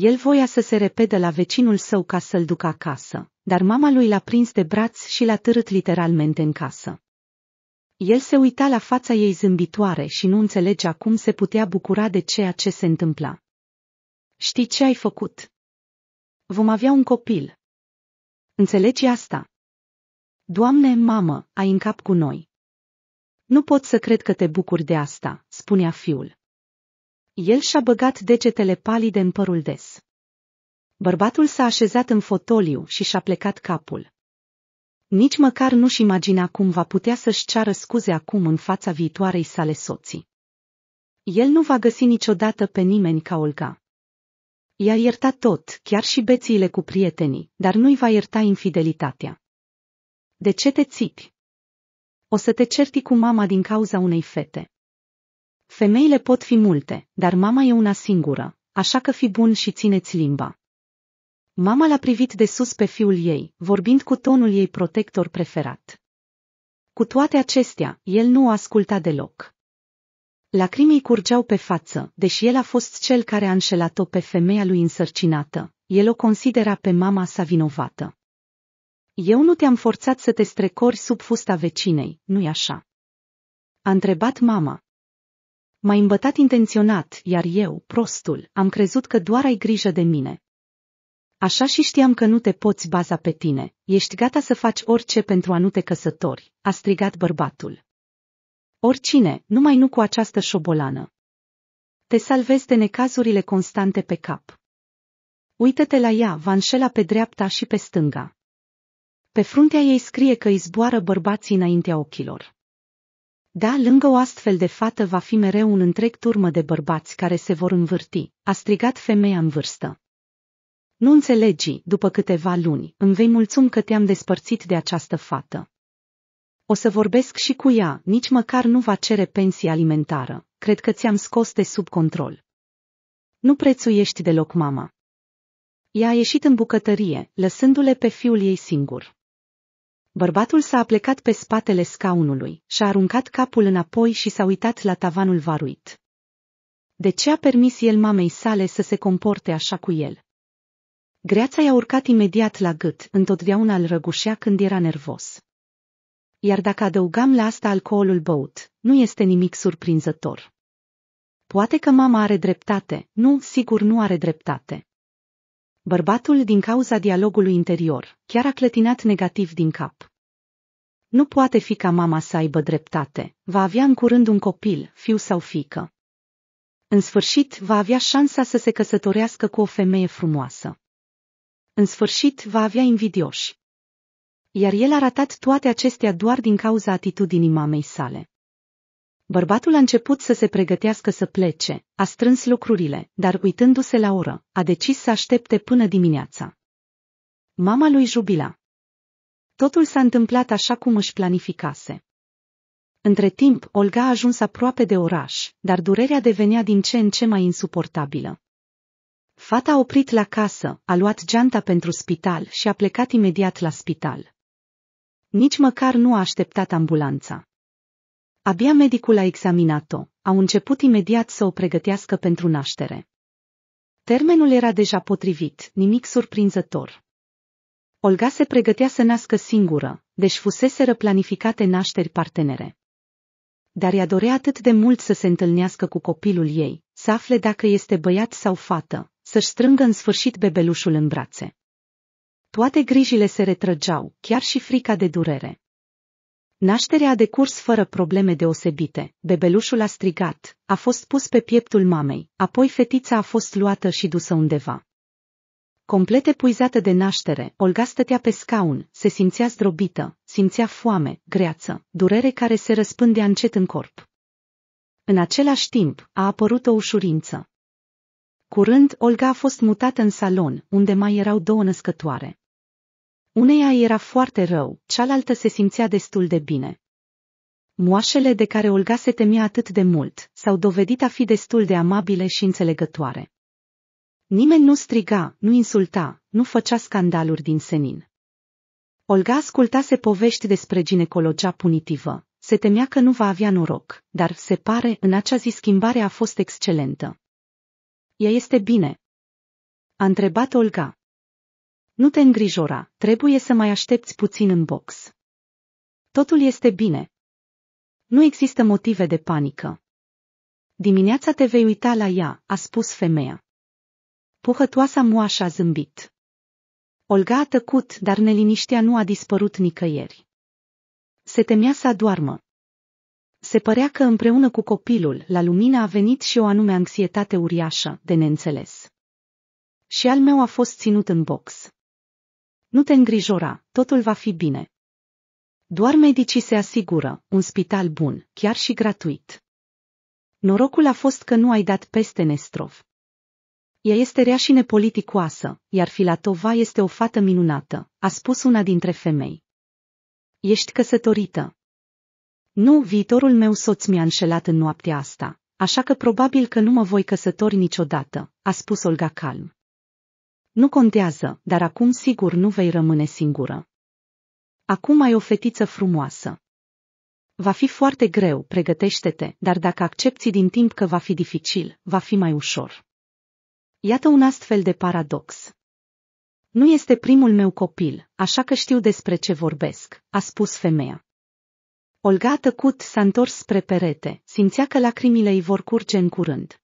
El voia să se repede la vecinul său ca să-l ducă acasă, dar mama lui l-a prins de braț și l-a târât literalmente în casă. El se uita la fața ei zâmbitoare și nu înțelegea cum se putea bucura de ceea ce se întâmpla. Știi ce ai făcut? Vom avea un copil. Înțelegi asta? Doamne, mamă, ai în cap cu noi. Nu pot să cred că te bucuri de asta, spunea fiul. El și-a băgat degetele palide în părul des. Bărbatul s-a așezat în fotoliu și și-a plecat capul. Nici măcar nu-și imagina cum va putea să-și ceară scuze acum în fața viitoarei sale soții. El nu va găsi niciodată pe nimeni ca Olga. I-a iertat tot, chiar și bețiile cu prietenii, dar nu-i va ierta infidelitatea. De ce te țipi? O să te certi cu mama din cauza unei fete. Femeile pot fi multe, dar mama e una singură, așa că fi bun și țineți limba. Mama l-a privit de sus pe fiul ei, vorbind cu tonul ei protector preferat. Cu toate acestea, el nu o asculta deloc. Lacrimii curgeau pe față, deși el a fost cel care a înșelat-o pe femeia lui însărcinată. El o considera pe mama sa vinovată. Eu nu te-am forțat să te strecori sub fusta vecinei, nu-i așa? A întrebat mama, M-ai îmbătat intenționat, iar eu, prostul, am crezut că doar ai grijă de mine. Așa și știam că nu te poți baza pe tine, ești gata să faci orice pentru a nu te căsători, a strigat bărbatul. Oricine, numai nu cu această șobolană. Te salvezi de necazurile constante pe cap. Uită-te la ea, va înșela pe dreapta și pe stânga. Pe fruntea ei scrie că îi zboară bărbații înaintea ochilor. Da, lângă o astfel de fată va fi mereu un întreg turmă de bărbați care se vor învârti, a strigat femeia în vârstă. Nu înțelegi, după câteva luni, îmi vei mulțum că te-am despărțit de această fată. O să vorbesc și cu ea, nici măcar nu va cere pensie alimentară, cred că ți-am scos de sub control. Nu prețuiești deloc mama. Ea a ieșit în bucătărie, lăsându-le pe fiul ei singur. Bărbatul s-a aplecat pe spatele scaunului, și-a aruncat capul înapoi și s-a uitat la tavanul varuit. De ce a permis el mamei sale să se comporte așa cu el? Greața i-a urcat imediat la gât, întotdeauna îl răgușea când era nervos. Iar dacă adăugam la asta alcoolul băut, nu este nimic surprinzător. Poate că mama are dreptate, nu, sigur nu are dreptate. Bărbatul din cauza dialogului interior, chiar a clătinat negativ din cap. Nu poate fi ca mama să aibă dreptate, va avea în curând un copil, fiu sau fică. În sfârșit, va avea șansa să se căsătorească cu o femeie frumoasă. În sfârșit, va avea invidioși. Iar el a ratat toate acestea doar din cauza atitudinii mamei sale. Bărbatul a început să se pregătească să plece, a strâns lucrurile, dar uitându-se la oră, a decis să aștepte până dimineața. Mama lui jubila. Totul s-a întâmplat așa cum își planificase. Între timp, Olga a ajuns aproape de oraș, dar durerea devenea din ce în ce mai insuportabilă. Fata a oprit la casă, a luat geanta pentru spital și a plecat imediat la spital. Nici măcar nu a așteptat ambulanța. Abia medicul a examinat-o, au început imediat să o pregătească pentru naștere. Termenul era deja potrivit, nimic surprinzător. Olga se pregătea să nască singură, deci fuseseră planificate nașteri partenere. Dar ea dorea atât de mult să se întâlnească cu copilul ei, să afle dacă este băiat sau fată, să-și strângă în sfârșit bebelușul în brațe. Toate grijile se retrăgeau, chiar și frica de durere. Nașterea a decurs fără probleme deosebite, bebelușul a strigat, a fost pus pe pieptul mamei, apoi fetița a fost luată și dusă undeva. Complet epuizată de naștere, Olga stătea pe scaun, se simțea zdrobită, simțea foame, greață, durere care se răspândea încet în corp. În același timp, a apărut o ușurință. Curând, Olga a fost mutată în salon, unde mai erau două născătoare. Uneia era foarte rău, cealaltă se simțea destul de bine. Moașele de care Olga se temea atât de mult s-au dovedit a fi destul de amabile și înțelegătoare. Nimeni nu striga, nu insulta, nu făcea scandaluri din senin. Olga ascultase povești despre ginecologia punitivă. Se temea că nu va avea noroc, dar se pare, în acea zi schimbarea a fost excelentă. Ea este bine. A întrebat Olga. Nu te îngrijora, trebuie să mai aștepți puțin în box. Totul este bine. Nu există motive de panică. Dimineața te vei uita la ea, a spus femeia. Puhătoasa moașă a zâmbit. Olga a tăcut, dar neliniștea nu a dispărut nicăieri. Se temea să adoarmă. Se părea că împreună cu copilul, la lumină a venit și o anume anxietate uriașă, de neînțeles. Și al meu a fost ținut în box. Nu te îngrijora, totul va fi bine. Doar medicii se asigură, un spital bun, chiar și gratuit. Norocul a fost că nu ai dat peste Nestrov. Ea este rea și nepoliticoasă, iar Filatova este o fată minunată, a spus una dintre femei. Ești căsătorită. Nu, viitorul meu soț mi-a înșelat în noaptea asta, așa că probabil că nu mă voi căsători niciodată, a spus Olga calm. Nu contează, dar acum sigur nu vei rămâne singură. Acum ai o fetiță frumoasă. Va fi foarte greu, pregătește-te, dar dacă accepti din timp că va fi dificil, va fi mai ușor. Iată un astfel de paradox. Nu este primul meu copil, așa că știu despre ce vorbesc, a spus femeia. Olga a tăcut, s-a întors spre perete, simțea că lacrimile îi vor curge în curând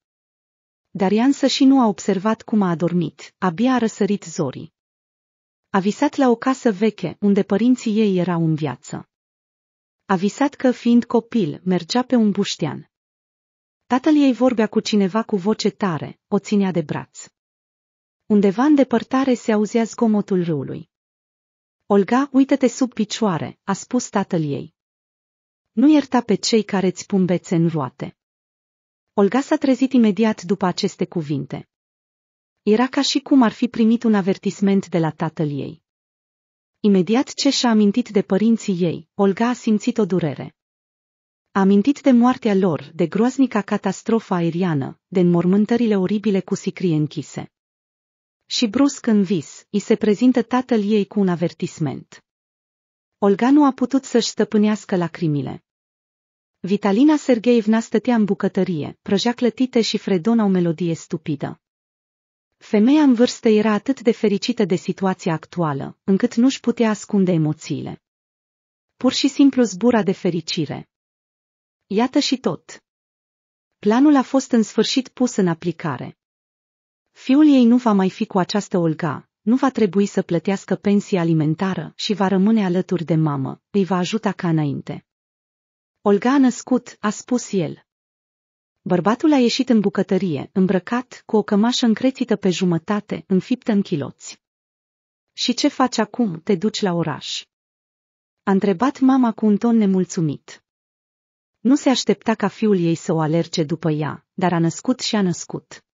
dar însă și nu a observat cum a adormit, abia a răsărit zorii. A visat la o casă veche, unde părinții ei erau în viață. A visat că, fiind copil, mergea pe un buștean. Tatăl ei vorbea cu cineva cu voce tare, o ținea de braț. Undeva în depărtare se auzea zgomotul râului. Olga, uită-te sub picioare, a spus tatăl ei. Nu ierta pe cei care ți pumbețe în roate. Olga s-a trezit imediat după aceste cuvinte. Era ca și cum ar fi primit un avertisment de la tatăl ei. Imediat ce și-a amintit de părinții ei, Olga a simțit o durere. A amintit de moartea lor, de groaznica catastrofă aeriană, de înmormântările oribile cu sicrie închise. Și brusc în vis, îi se prezintă tatăl ei cu un avertisment. Olga nu a putut să-și stăpânească lacrimile. Vitalina Sergeevna stătea în bucătărie, prăjea clătite și fredona o melodie stupidă. Femeia în vârstă era atât de fericită de situația actuală, încât nu-și putea ascunde emoțiile. Pur și simplu zbura de fericire. Iată și tot. Planul a fost în sfârșit pus în aplicare. Fiul ei nu va mai fi cu această Olga, nu va trebui să plătească pensie alimentară și va rămâne alături de mamă, îi va ajuta ca înainte. Olga a născut, a spus el. Bărbatul a ieșit în bucătărie, îmbrăcat, cu o cămașă încrețită pe jumătate, înfiptă în chiloți. Și ce faci acum, te duci la oraș? A întrebat mama cu un ton nemulțumit. Nu se aștepta ca fiul ei să o alerge după ea, dar a născut și a născut.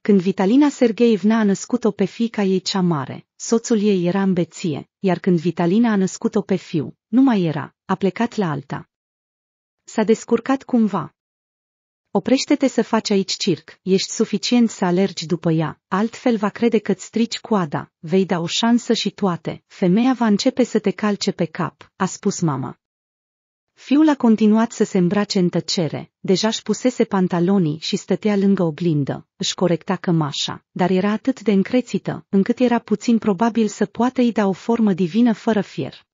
Când Vitalina Sergeevna a născut-o pe fiica ei cea mare, soțul ei era în beție, iar când Vitalina a născut-o pe fiu, nu mai era, a plecat la alta. S-a descurcat cumva. Oprește-te să faci aici circ, ești suficient să alergi după ea, altfel va crede că-ți strici coada, vei da o șansă și toate, femeia va începe să te calce pe cap, a spus mama. Fiul a continuat să se îmbrace în tăcere, deja își pusese pantalonii și stătea lângă oglindă, își corecta cămașa, dar era atât de încrețită, încât era puțin probabil să poată îi da o formă divină fără fier.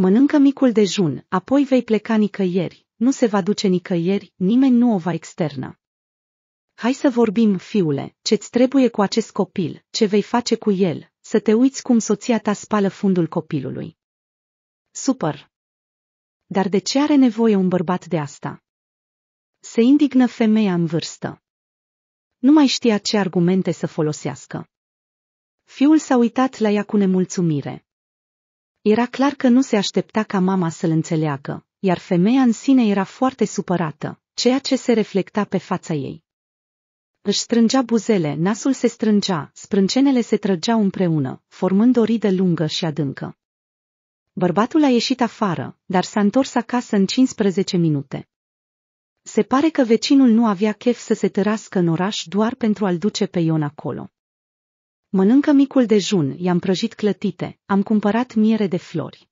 Mănâncă micul dejun, apoi vei pleca nicăieri, nu se va duce nicăieri, nimeni nu o va externa. Hai să vorbim, fiule, ce-ți trebuie cu acest copil, ce vei face cu el, să te uiți cum soția ta spală fundul copilului. Super! Dar de ce are nevoie un bărbat de asta? Se indignă femeia în vârstă. Nu mai știa ce argumente să folosească. Fiul s-a uitat la ea cu nemulțumire. Era clar că nu se aștepta ca mama să-l înțeleagă, iar femeia în sine era foarte supărată, ceea ce se reflecta pe fața ei. Își strângea buzele, nasul se strângea, sprâncenele se trăgeau împreună, formând o ridă lungă și adâncă. Bărbatul a ieșit afară, dar s-a întors acasă în 15 minute. Se pare că vecinul nu avea chef să se tărască în oraș doar pentru a-l duce pe Ion acolo. Mănâncă micul dejun, i-am prăjit clătite, am cumpărat miere de flori.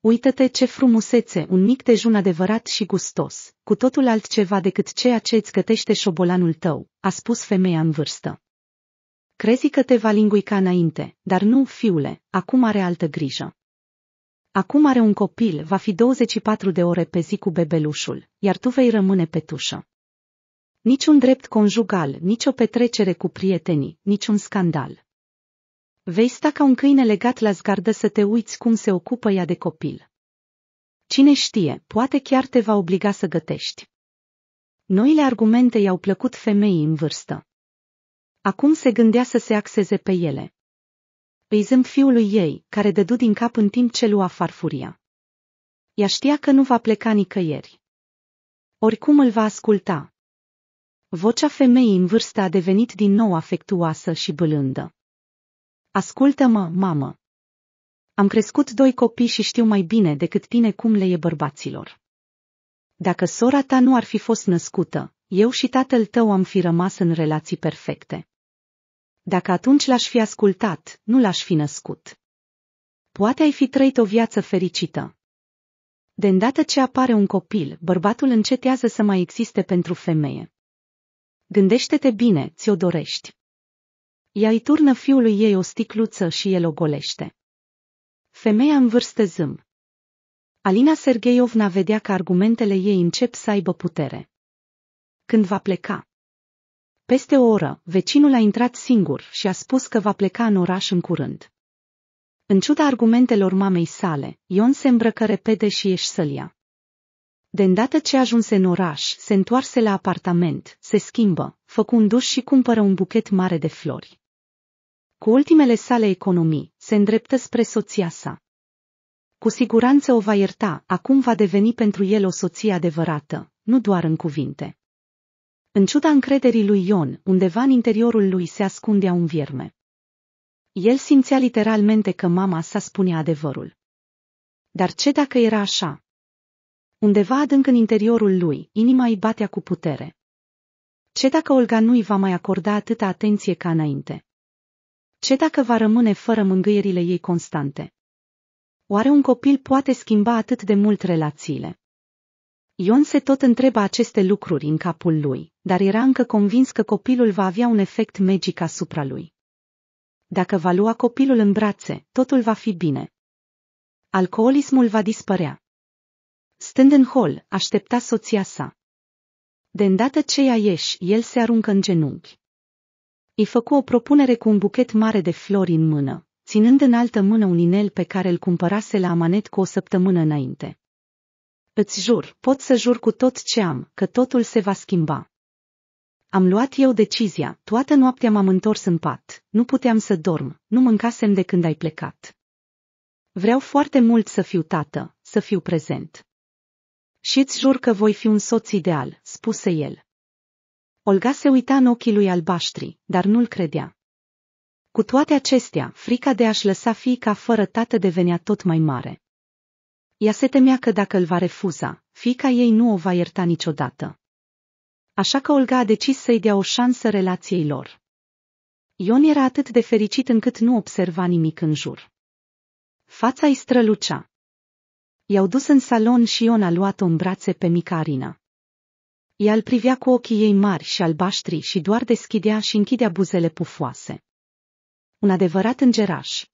Uită-te ce frumusețe, un mic dejun adevărat și gustos, cu totul altceva decât ceea ce îți gătește șobolanul tău, a spus femeia în vârstă. Crezi că te va linguica înainte, dar nu, fiule, acum are altă grijă. Acum are un copil, va fi 24 de ore pe zi cu bebelușul, iar tu vei rămâne pe tușă. Niciun drept conjugal, nicio petrecere cu prietenii, niciun scandal. Vei sta ca un câine legat la zgardă să te uiți cum se ocupă ea de copil. Cine știe, poate chiar te va obliga să gătești. Noile argumente i-au plăcut femeii în vârstă. Acum se gândea să se axeze pe ele. Îi zâmb fiului ei, care dădu din cap în timp ce lua farfuria. Ea știa că nu va pleca nicăieri. Oricum îl va asculta, Vocea femeii în vârstă a devenit din nou afectuoasă și bălândă. Ascultă-mă, mamă! Am crescut doi copii și știu mai bine decât tine cum le e bărbaților. Dacă sora ta nu ar fi fost născută, eu și tatăl tău am fi rămas în relații perfecte. Dacă atunci l-aș fi ascultat, nu l-aș fi născut. Poate ai fi trăit o viață fericită. De îndată ce apare un copil, bărbatul încetează să mai existe pentru femeie. Gândește-te bine, ți-o dorești. Ea îi turnă fiului ei o sticluță și el o golește. Femeia în vârstă zâm. Alina Sergeiovna vedea că argumentele ei încep să aibă putere. Când va pleca? Peste o oră, vecinul a intrat singur și a spus că va pleca în oraș în curând. În ciuda argumentelor mamei sale, Ion se îmbrăcă repede și ieși ia. De îndată ce ajunse în oraș, se întoarse la apartament, se schimbă, făcu un duș și cumpără un buchet mare de flori. Cu ultimele sale economii, se îndreptă spre soția sa. Cu siguranță o va ierta, acum va deveni pentru el o soție adevărată, nu doar în cuvinte. În ciuda încrederii lui Ion, undeva în interiorul lui se ascundea un vierme. El simțea literalmente că mama sa spunea adevărul. Dar ce dacă era așa? Undeva adânc în interiorul lui, inima îi batea cu putere. Ce dacă Olga nu i va mai acorda atâta atenție ca înainte? Ce dacă va rămâne fără mângâierile ei constante? Oare un copil poate schimba atât de mult relațiile? Ion se tot întreba aceste lucruri în capul lui, dar era încă convins că copilul va avea un efect magic asupra lui. Dacă va lua copilul în brațe, totul va fi bine. Alcoolismul va dispărea. Stând în hol, aștepta soția sa. De îndată ce ea ieși, el se aruncă în genunchi. Îi făcu o propunere cu un buchet mare de flori în mână, ținând în altă mână un inel pe care îl cumpărase la amanet cu o săptămână înainte. Îți jur, pot să jur cu tot ce am, că totul se va schimba. Am luat eu decizia, toată noaptea m-am întors în pat, nu puteam să dorm, nu mâncasem de când ai plecat. Vreau foarte mult să fiu tată, să fiu prezent. Și îți jur că voi fi un soț ideal, spuse el. Olga se uita în ochii lui albaștri, dar nu-l credea. Cu toate acestea, frica de a-și lăsa fiica fără tată devenea tot mai mare. Ea se temea că dacă îl va refuza, fiica ei nu o va ierta niciodată. Așa că Olga a decis să-i dea o șansă relației lor. Ion era atât de fericit încât nu observa nimic în jur. Fața îi strălucea. I-au dus în salon și Ion a luat-o în brațe pe Micarina. Ea îl privea cu ochii ei mari și albaștri și doar deschidea și închidea buzele pufoase. Un adevărat îngeraș.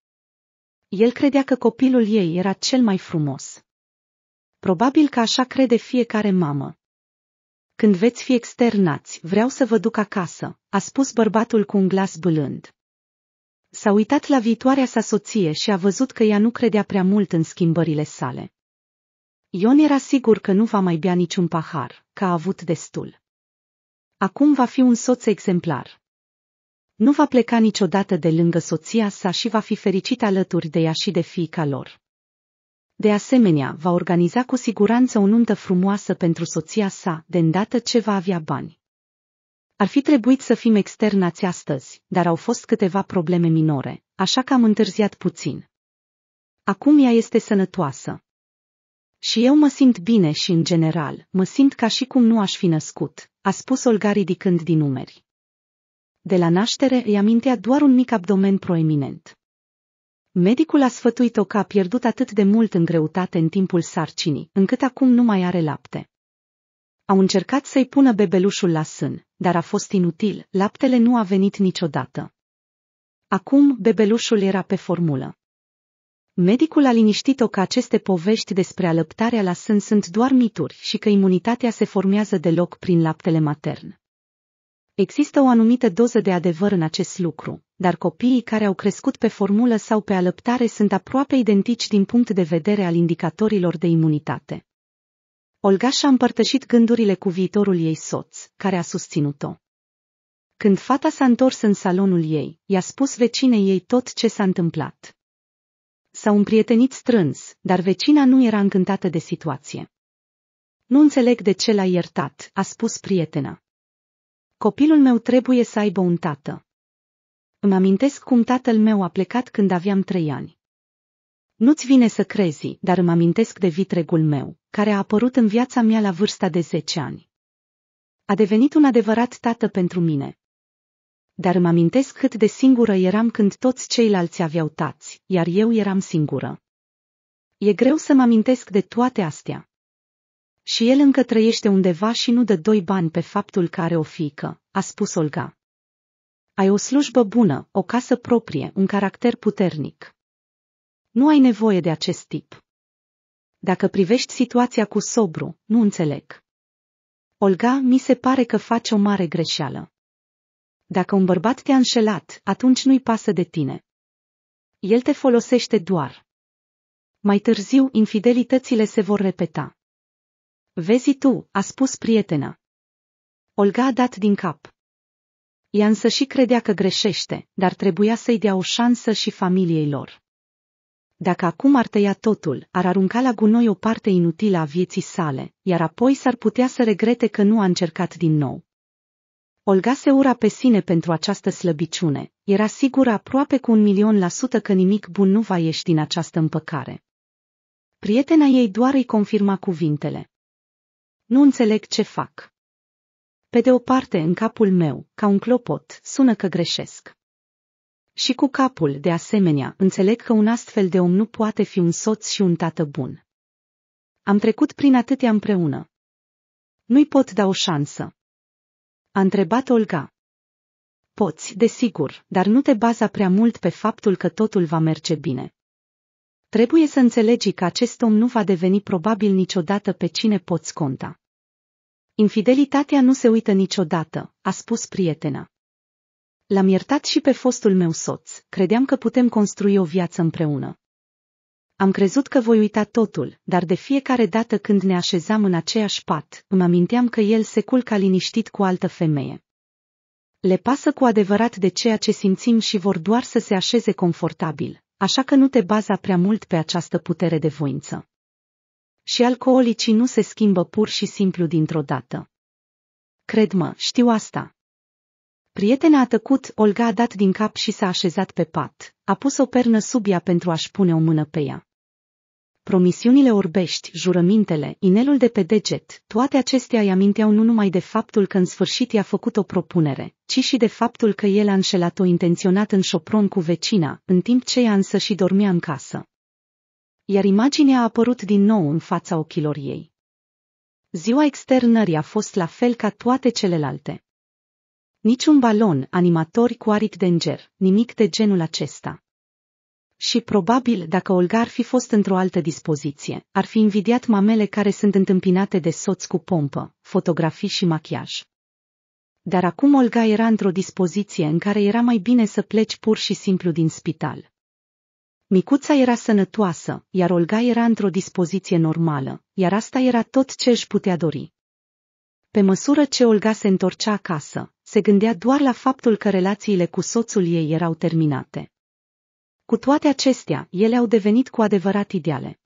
El credea că copilul ei era cel mai frumos. Probabil că așa crede fiecare mamă. Când veți fi externați, vreau să vă duc acasă, a spus bărbatul cu un glas bâlând. S-a uitat la viitoarea sa soție și a văzut că ea nu credea prea mult în schimbările sale. Ion era sigur că nu va mai bea niciun pahar, că a avut destul. Acum va fi un soț exemplar. Nu va pleca niciodată de lângă soția sa și va fi fericit alături de ea și de fiica lor. De asemenea, va organiza cu siguranță o nuntă frumoasă pentru soția sa, de îndată ce va avea bani. Ar fi trebuit să fim externați astăzi, dar au fost câteva probleme minore, așa că am întârziat puțin. Acum ea este sănătoasă, și eu mă simt bine și, în general, mă simt ca și cum nu aș fi născut, a spus Olga ridicând din numeri. De la naștere îi amintea doar un mic abdomen proeminent. Medicul a sfătuit-o că a pierdut atât de mult în greutate în timpul sarcinii, încât acum nu mai are lapte. Au încercat să-i pună bebelușul la sân, dar a fost inutil, laptele nu a venit niciodată. Acum bebelușul era pe formulă. Medicul a liniștit-o că aceste povești despre alăptarea la sân sunt doar mituri și că imunitatea se formează deloc prin laptele matern. Există o anumită doză de adevăr în acest lucru, dar copiii care au crescut pe formulă sau pe alăptare sunt aproape identici din punct de vedere al indicatorilor de imunitate. Olga și-a împărtășit gândurile cu viitorul ei soț, care a susținut-o. Când fata s-a întors în salonul ei, i-a spus vecinei ei tot ce s-a întâmplat. S-au împrietenit strâns, dar vecina nu era încântată de situație. Nu înțeleg de ce l-a iertat, a spus prietena. Copilul meu trebuie să aibă un tată. Îmi amintesc cum tatăl meu a plecat când aveam trei ani. Nu-ți vine să crezi, dar îmi amintesc de vitregul meu, care a apărut în viața mea la vârsta de zece ani. A devenit un adevărat tată pentru mine, dar îmi amintesc cât de singură eram când toți ceilalți aveau tați, iar eu eram singură. E greu să-mi amintesc de toate astea. Și el încă trăiește undeva și nu dă doi bani pe faptul că are o fică, a spus Olga. Ai o slujbă bună, o casă proprie, un caracter puternic. Nu ai nevoie de acest tip. Dacă privești situația cu sobru, nu înțeleg. Olga, mi se pare că faci o mare greșeală. Dacă un bărbat te-a înșelat, atunci nu-i pasă de tine. El te folosește doar. Mai târziu, infidelitățile se vor repeta. Vezi tu, a spus prietena. Olga a dat din cap. Ea însă și credea că greșește, dar trebuia să-i dea o șansă și familiei lor. Dacă acum ar tăia totul, ar arunca la gunoi o parte inutilă a vieții sale, iar apoi s-ar putea să regrete că nu a încercat din nou. Olga se ura pe sine pentru această slăbiciune, era sigură aproape cu un milion la sută că nimic bun nu va ieși din această împăcare. Prietena ei doar îi confirma cuvintele. Nu înțeleg ce fac. Pe de o parte, în capul meu, ca un clopot, sună că greșesc. Și cu capul, de asemenea, înțeleg că un astfel de om nu poate fi un soț și un tată bun. Am trecut prin atâtea împreună. Nu-i pot da o șansă. A întrebat Olga. Poți, desigur, dar nu te baza prea mult pe faptul că totul va merge bine. Trebuie să înțelegi că acest om nu va deveni probabil niciodată pe cine poți conta. Infidelitatea nu se uită niciodată, a spus prietena. L-am iertat și pe fostul meu soț, credeam că putem construi o viață împreună. Am crezut că voi uita totul, dar de fiecare dată când ne așezam în aceeași pat, îmi aminteam că el se culca liniștit cu altă femeie. Le pasă cu adevărat de ceea ce simțim și vor doar să se așeze confortabil, așa că nu te baza prea mult pe această putere de voință. Și alcoolicii nu se schimbă pur și simplu dintr-o dată. Cred-mă, știu asta. Prietena a tăcut, Olga a dat din cap și s-a așezat pe pat, a pus o pernă sub ea pentru a-și pune o mână pe ea promisiunile orbești, jurămintele, inelul de pe deget, toate acestea îi aminteau nu numai de faptul că în sfârșit i-a făcut o propunere, ci și de faptul că el a înșelat-o intenționat în șopron cu vecina, în timp ce ea însă și dormea în casă. Iar imaginea a apărut din nou în fața ochilor ei. Ziua externării a fost la fel ca toate celelalte. Niciun balon, animatori cu aripi de înger, nimic de genul acesta. Și probabil dacă Olga ar fi fost într-o altă dispoziție, ar fi invidiat mamele care sunt întâmpinate de soți cu pompă, fotografii și machiaj. Dar acum Olga era într-o dispoziție în care era mai bine să pleci pur și simplu din spital. Micuța era sănătoasă, iar Olga era într-o dispoziție normală, iar asta era tot ce își putea dori. Pe măsură ce Olga se întorcea acasă, se gândea doar la faptul că relațiile cu soțul ei erau terminate. Cu toate acestea, ele au devenit cu adevărat ideale.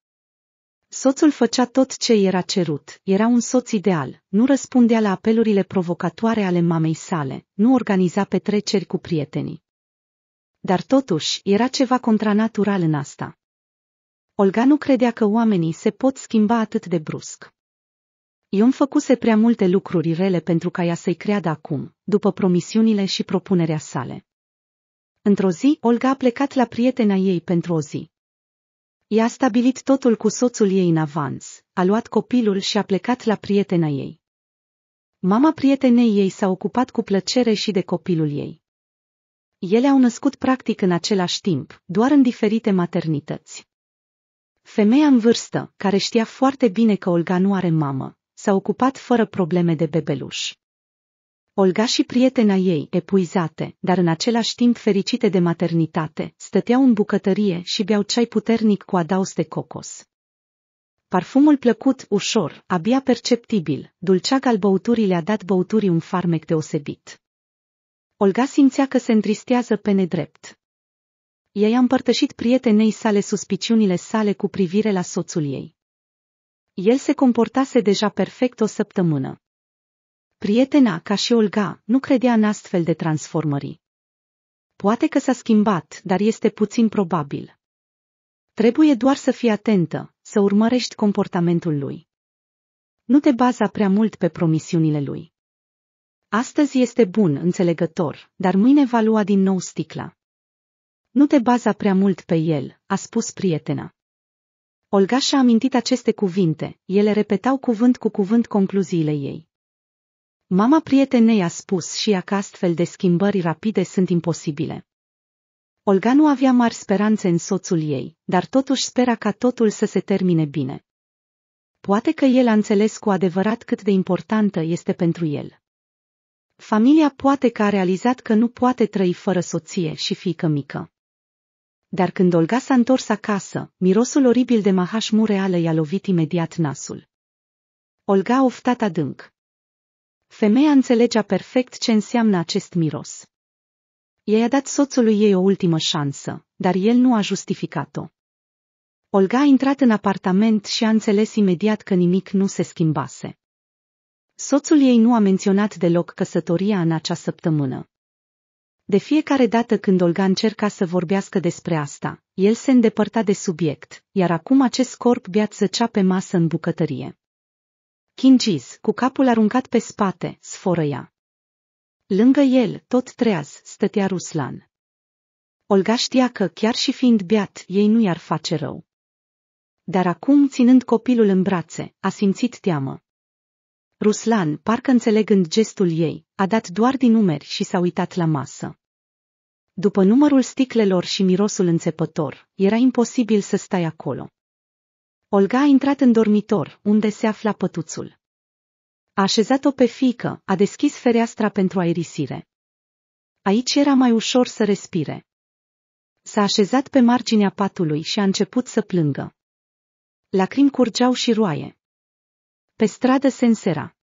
Soțul făcea tot ce era cerut, era un soț ideal, nu răspundea la apelurile provocatoare ale mamei sale, nu organiza petreceri cu prietenii. Dar totuși, era ceva contranatural în asta. Olga nu credea că oamenii se pot schimba atât de brusc. Ion făcuse prea multe lucruri rele pentru ca ea să-i creadă acum, după promisiunile și propunerea sale. Într-o zi, Olga a plecat la prietena ei pentru o zi. Ea a stabilit totul cu soțul ei în avans, a luat copilul și a plecat la prietena ei. Mama prietenei ei s-a ocupat cu plăcere și de copilul ei. Ele au născut practic în același timp, doar în diferite maternități. Femeia în vârstă, care știa foarte bine că Olga nu are mamă, s-a ocupat fără probleme de bebeluș. Olga și prietena ei, epuizate, dar în același timp fericite de maternitate, stăteau în bucătărie și beau ceai puternic cu adaus de cocos. Parfumul plăcut, ușor, abia perceptibil, dulceag al băuturii le-a dat băuturii un farmec deosebit. Olga simțea că se întristează pe nedrept. Ea i-a împărtășit prietenei sale suspiciunile sale cu privire la soțul ei. El se comportase deja perfect o săptămână. Prietena, ca și Olga, nu credea în astfel de transformări. Poate că s-a schimbat, dar este puțin probabil. Trebuie doar să fii atentă, să urmărești comportamentul lui. Nu te baza prea mult pe promisiunile lui. Astăzi este bun, înțelegător, dar mâine va lua din nou sticla. Nu te baza prea mult pe el, a spus prietena. Olga și-a amintit aceste cuvinte, ele repetau cuvânt cu cuvânt concluziile ei. Mama prietenei a spus și ea că astfel de schimbări rapide sunt imposibile. Olga nu avea mari speranțe în soțul ei, dar totuși spera ca totul să se termine bine. Poate că el a înțeles cu adevărat cât de importantă este pentru el. Familia poate că a realizat că nu poate trăi fără soție și fiică mică. Dar când Olga s-a întors acasă, mirosul oribil de mahaș mureală i-a lovit imediat nasul. Olga a oftat adânc. Femeia înțelegea perfect ce înseamnă acest miros. Ea i-a dat soțului ei o ultimă șansă, dar el nu a justificat-o. Olga a intrat în apartament și a înțeles imediat că nimic nu se schimbase. Soțul ei nu a menționat deloc căsătoria în acea săptămână. De fiecare dată când Olga încerca să vorbească despre asta, el se îndepărta de subiect, iar acum acest corp beat cea pe masă în bucătărie. Chingiz, cu capul aruncat pe spate, sforăia. Lângă el, tot treaz, stătea Ruslan. Olga știa că, chiar și fiind beat, ei nu i-ar face rău. Dar acum, ținând copilul în brațe, a simțit teamă. Ruslan, parcă înțelegând gestul ei, a dat doar din numeri și s-a uitat la masă. După numărul sticlelor și mirosul înțepător, era imposibil să stai acolo. Olga a intrat în dormitor, unde se afla pătuțul. A așezat-o pe fică, a deschis fereastra pentru aerisire. Aici era mai ușor să respire. S-a așezat pe marginea patului și a început să plângă. Lacrimi curgeau și roaie. Pe stradă se însera.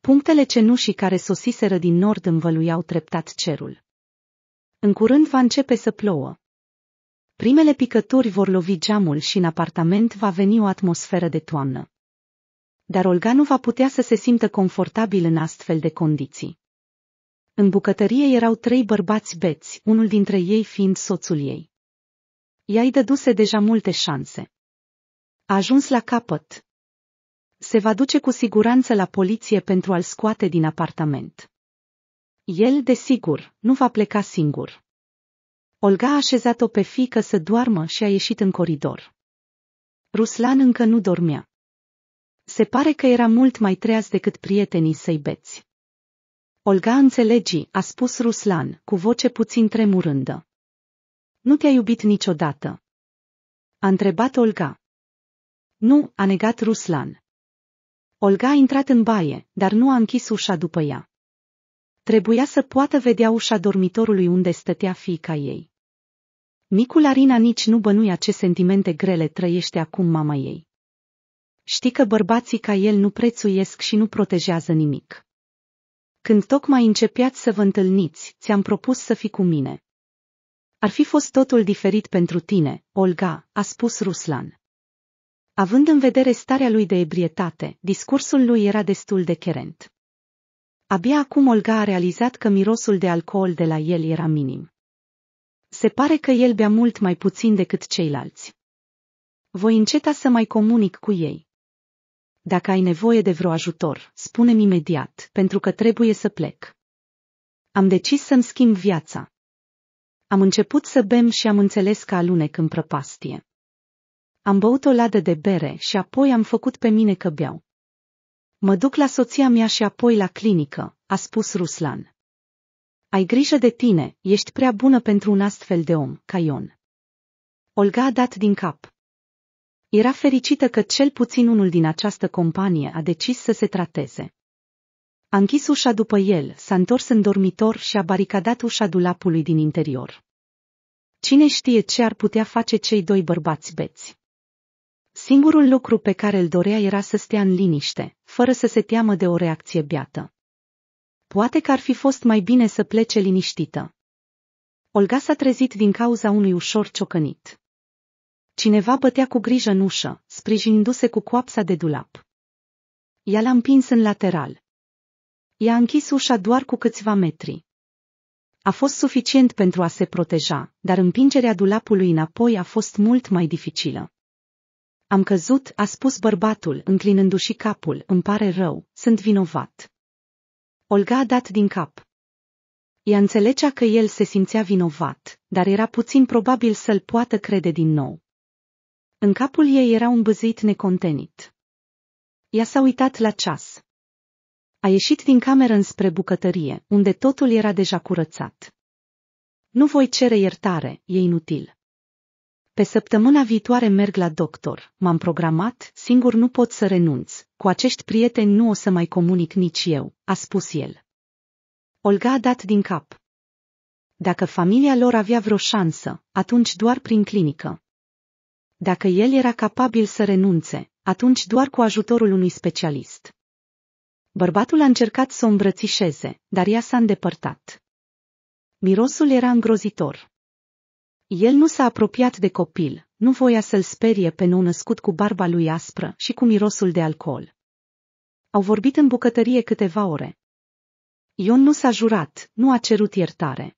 Punctele cenușii care sosiseră din nord învăluiau treptat cerul. În curând va începe să plouă. Primele picături vor lovi geamul și în apartament va veni o atmosferă de toamnă. Dar Olga nu va putea să se simtă confortabil în astfel de condiții. În bucătărie erau trei bărbați beți, unul dintre ei fiind soțul ei. Ea i dăduse deja multe șanse. A ajuns la capăt. Se va duce cu siguranță la poliție pentru a-l scoate din apartament. El, desigur, nu va pleca singur. Olga a așezat-o pe fică să doarmă și a ieșit în coridor. Ruslan încă nu dormea. Se pare că era mult mai treaz decât prietenii săi beți. Olga înțelegi, a spus Ruslan, cu voce puțin tremurândă. Nu te-a iubit niciodată. A întrebat Olga. Nu, a negat Ruslan. Olga a intrat în baie, dar nu a închis ușa după ea. Trebuia să poată vedea ușa dormitorului unde stătea fiica ei. Micul Arina nici nu bănuia ce sentimente grele trăiește acum mama ei. Știi că bărbații ca el nu prețuiesc și nu protejează nimic. Când tocmai începeați să vă întâlniți, ți-am propus să fii cu mine. Ar fi fost totul diferit pentru tine, Olga, a spus Ruslan. Având în vedere starea lui de ebrietate, discursul lui era destul de cherent. Abia acum Olga a realizat că mirosul de alcool de la el era minim. Se pare că el bea mult mai puțin decât ceilalți. Voi înceta să mai comunic cu ei. Dacă ai nevoie de vreo ajutor, spune-mi imediat, pentru că trebuie să plec. Am decis să-mi schimb viața. Am început să bem și am înțeles că alunec în prăpastie. Am băut o ladă de bere și apoi am făcut pe mine că beau. Mă duc la soția mea și apoi la clinică, a spus Ruslan. Ai grijă de tine, ești prea bună pentru un astfel de om, ca Ion. Olga a dat din cap. Era fericită că cel puțin unul din această companie a decis să se trateze. A închis ușa după el, s-a întors în dormitor și a baricadat ușa dulapului din interior. Cine știe ce ar putea face cei doi bărbați beți? Singurul lucru pe care îl dorea era să stea în liniște, fără să se teamă de o reacție beată. Poate că ar fi fost mai bine să plece liniștită. Olga s-a trezit din cauza unui ușor ciocănit. Cineva bătea cu grijă în ușă, sprijinindu-se cu coapsa de dulap. Ea l-a împins în lateral. I-a închis ușa doar cu câțiva metri. A fost suficient pentru a se proteja, dar împingerea dulapului înapoi a fost mult mai dificilă. Am căzut, a spus bărbatul, înclinându-și capul, îmi pare rău, sunt vinovat. Olga a dat din cap. Ea înțelegea că el se simțea vinovat, dar era puțin probabil să-l poată crede din nou. În capul ei era un băzit necontenit. Ea s-a uitat la ceas. A ieșit din cameră înspre bucătărie, unde totul era deja curățat. Nu voi cere iertare, e inutil. Pe săptămâna viitoare merg la doctor, m-am programat, singur nu pot să renunț, cu acești prieteni nu o să mai comunic nici eu, a spus el. Olga a dat din cap. Dacă familia lor avea vreo șansă, atunci doar prin clinică. Dacă el era capabil să renunțe, atunci doar cu ajutorul unui specialist. Bărbatul a încercat să o îmbrățișeze, dar ea s-a îndepărtat. Mirosul era îngrozitor. El nu s-a apropiat de copil, nu voia să-l sperie pe nou născut cu barba lui aspră și cu mirosul de alcool. Au vorbit în bucătărie câteva ore. Ion nu s-a jurat, nu a cerut iertare.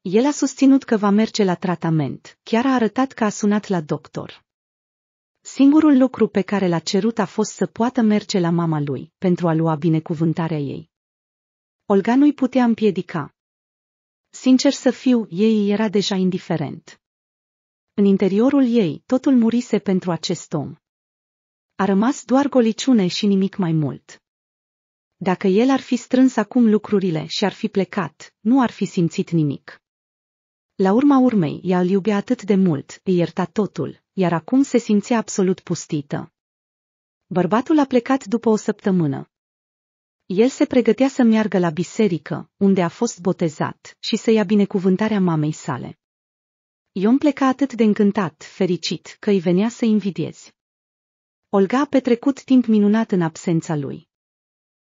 El a susținut că va merge la tratament, chiar a arătat că a sunat la doctor. Singurul lucru pe care l-a cerut a fost să poată merge la mama lui, pentru a lua binecuvântarea ei. Olga nu-i putea împiedica. Sincer să fiu, ei era deja indiferent. În interiorul ei, totul murise pentru acest om a rămas doar goliciune și nimic mai mult. Dacă el ar fi strâns acum lucrurile și ar fi plecat, nu ar fi simțit nimic. La urma urmei, ea îl iubea atât de mult, îi ierta totul, iar acum se simțea absolut pustită. Bărbatul a plecat după o săptămână. El se pregătea să meargă la biserică, unde a fost botezat, și să ia binecuvântarea mamei sale. Ion pleca atât de încântat, fericit, că îi venea să invidiezi. Olga a petrecut timp minunat în absența lui.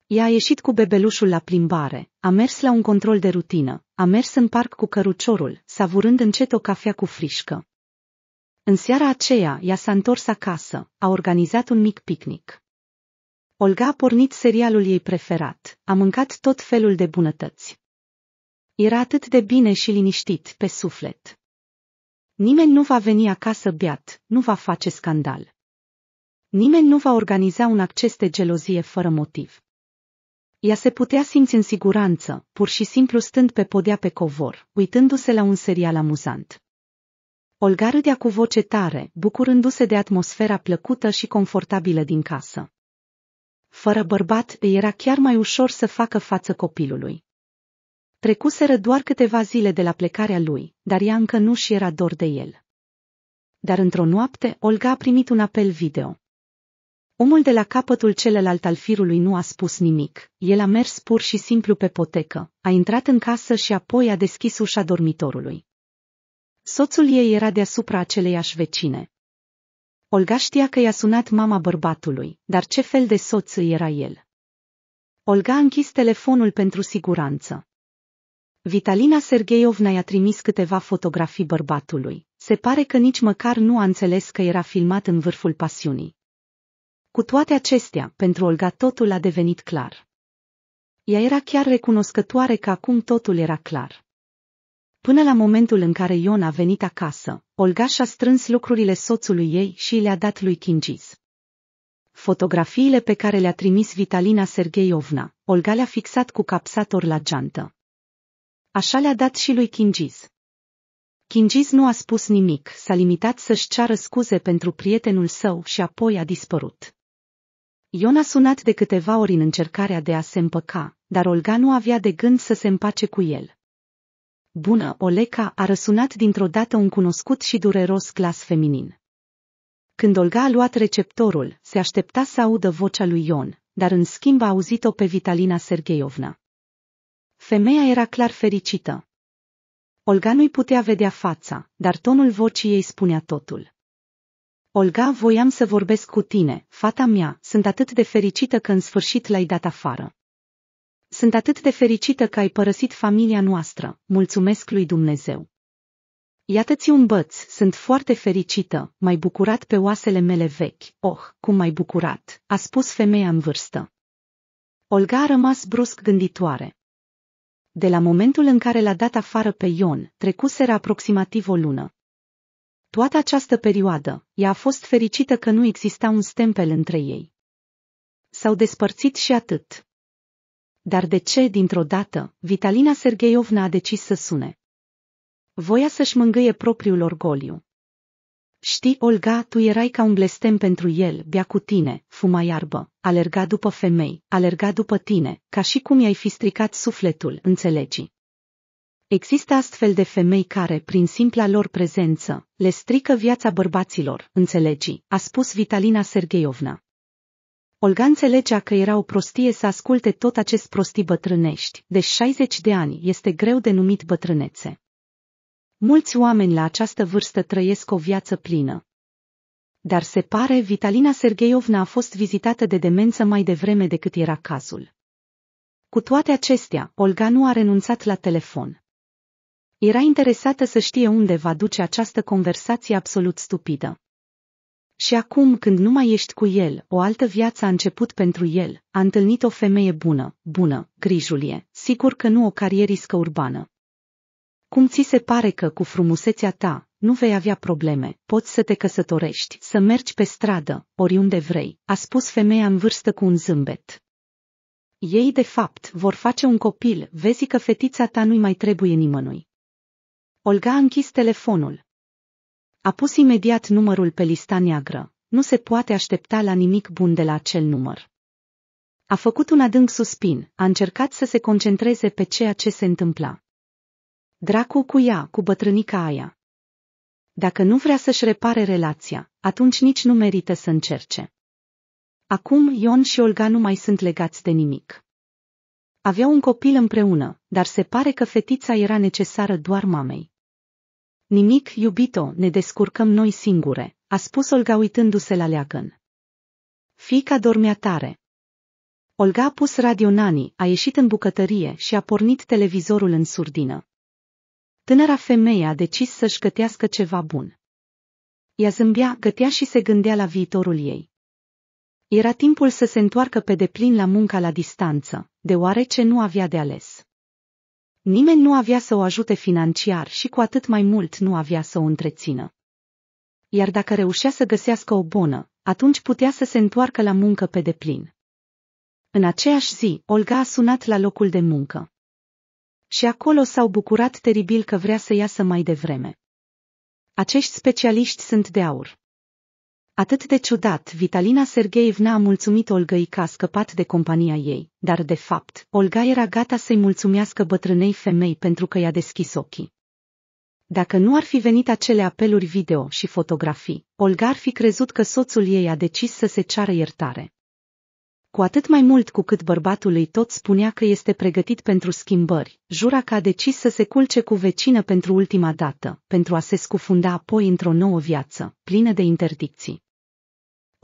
Ea a ieșit cu bebelușul la plimbare, a mers la un control de rutină, a mers în parc cu căruciorul, savurând încet o cafea cu frișcă. În seara aceea, ea s-a întors acasă, a organizat un mic picnic. Olga a pornit serialul ei preferat, a mâncat tot felul de bunătăți. Era atât de bine și liniștit pe suflet. Nimeni nu va veni acasă beat, nu va face scandal. Nimeni nu va organiza un acces de gelozie fără motiv. Ea se putea simți în siguranță, pur și simplu stând pe podea pe covor, uitându-se la un serial amuzant. Olga râdea cu voce tare, bucurându-se de atmosfera plăcută și confortabilă din casă. Fără bărbat, îi era chiar mai ușor să facă față copilului. Trecuseră doar câteva zile de la plecarea lui, dar ea încă nu și era dor de el. Dar într-o noapte, Olga a primit un apel video. Omul de la capătul celălalt al firului nu a spus nimic, el a mers pur și simplu pe potecă, a intrat în casă și apoi a deschis ușa dormitorului. Soțul ei era deasupra aceleiași vecine. Olga știa că i-a sunat mama bărbatului, dar ce fel de soț era el? Olga a închis telefonul pentru siguranță. Vitalina Sergeiovna i-a trimis câteva fotografii bărbatului. Se pare că nici măcar nu a înțeles că era filmat în vârful pasiunii. Cu toate acestea, pentru Olga totul a devenit clar. Ea era chiar recunoscătoare că acum totul era clar. Până la momentul în care Ion a venit acasă, Olga și-a strâns lucrurile soțului ei și le-a dat lui Kingis. Fotografiile pe care le-a trimis Vitalina Sergeiovna, Olga le-a fixat cu capsator la geantă. Așa le-a dat și lui Kingis. Kingis nu a spus nimic, s-a limitat să-și ceară scuze pentru prietenul său și apoi a dispărut. Ion a sunat de câteva ori în încercarea de a se împăca, dar Olga nu avea de gând să se împace cu el. Bună, Oleca, a răsunat dintr-o dată un cunoscut și dureros glas feminin. Când Olga a luat receptorul, se aștepta să audă vocea lui Ion, dar în schimb a auzit-o pe Vitalina Sergeiovna. Femeia era clar fericită. Olga nu-i putea vedea fața, dar tonul vocii ei spunea totul. Olga, voiam să vorbesc cu tine, fata mea, sunt atât de fericită că în sfârșit l-ai dat afară. Sunt atât de fericită că ai părăsit familia noastră, mulțumesc lui Dumnezeu. Iată-ți un băț, sunt foarte fericită, mai bucurat pe oasele mele vechi, oh, cum mai bucurat, a spus femeia în vârstă. Olga a rămas brusc gânditoare. De la momentul în care l-a dat afară pe Ion, trecuseră aproximativ o lună. Toată această perioadă, ea a fost fericită că nu exista un stempel între ei. S-au despărțit și atât. Dar de ce, dintr-o dată, Vitalina Sergeiovna a decis să sune? Voia să-și mângâie propriul orgoliu. Știi, Olga, tu erai ca un blestem pentru el, bea cu tine, fuma iarbă, alerga după femei, alerga după tine, ca și cum i-ai fi stricat sufletul, înțelegi. Există astfel de femei care, prin simpla lor prezență, le strică viața bărbaților, înțelegi, a spus Vitalina Sergeiovna. Olga înțelegea că era o prostie să asculte tot acest prostii bătrânești, de 60 de ani este greu de numit bătrânețe. Mulți oameni la această vârstă trăiesc o viață plină. Dar se pare Vitalina Sergeiovna a fost vizitată de demență mai devreme decât era cazul. Cu toate acestea, Olga nu a renunțat la telefon. Era interesată să știe unde va duce această conversație absolut stupidă. Și acum când nu mai ești cu el, o altă viață a început pentru el, a întâlnit o femeie bună, bună, grijulie, sigur că nu o carieriscă urbană. Cum ți se pare că cu frumusețea ta, nu vei avea probleme, poți să te căsătorești, să mergi pe stradă, oriunde vrei, a spus femeia în vârstă cu un zâmbet. Ei, de fapt, vor face un copil, vezi că fetița ta nu-i mai trebuie nimănui. Olga a închis telefonul. A pus imediat numărul pe lista neagră. Nu se poate aștepta la nimic bun de la acel număr. A făcut un adânc suspin, a încercat să se concentreze pe ceea ce se întâmpla. Dracu cu ea, cu bătrânica aia. Dacă nu vrea să-și repare relația, atunci nici nu merită să încerce. Acum Ion și Olga nu mai sunt legați de nimic. Aveau un copil împreună, dar se pare că fetița era necesară doar mamei. Nimic, iubito, ne descurcăm noi singure, a spus Olga uitându-se la leagăn. Fica dormea tare. Olga a pus radio Nani, a ieșit în bucătărie și a pornit televizorul în surdină. Tânăra femeie a decis să-și gătească ceva bun. Ea zâmbea, gătea și se gândea la viitorul ei. Era timpul să se întoarcă pe deplin la munca la distanță, deoarece nu avea de ales. Nimeni nu avea să o ajute financiar și cu atât mai mult nu avea să o întrețină. Iar dacă reușea să găsească o bonă, atunci putea să se întoarcă la muncă pe deplin. În aceeași zi, Olga a sunat la locul de muncă. Și acolo s-au bucurat teribil că vrea să iasă mai devreme. Acești specialiști sunt de aur. Atât de ciudat, Vitalina Sergeevna a mulțumit Olgăi că a scăpat de compania ei, dar de fapt, Olga era gata să-i mulțumească bătrânei femei pentru că i-a deschis ochii. Dacă nu ar fi venit acele apeluri video și fotografii, Olga ar fi crezut că soțul ei a decis să se ceară iertare. Cu atât mai mult cu cât bărbatul îi tot spunea că este pregătit pentru schimbări, jura că a decis să se culce cu vecină pentru ultima dată, pentru a se scufunda apoi într-o nouă viață, plină de interdicții.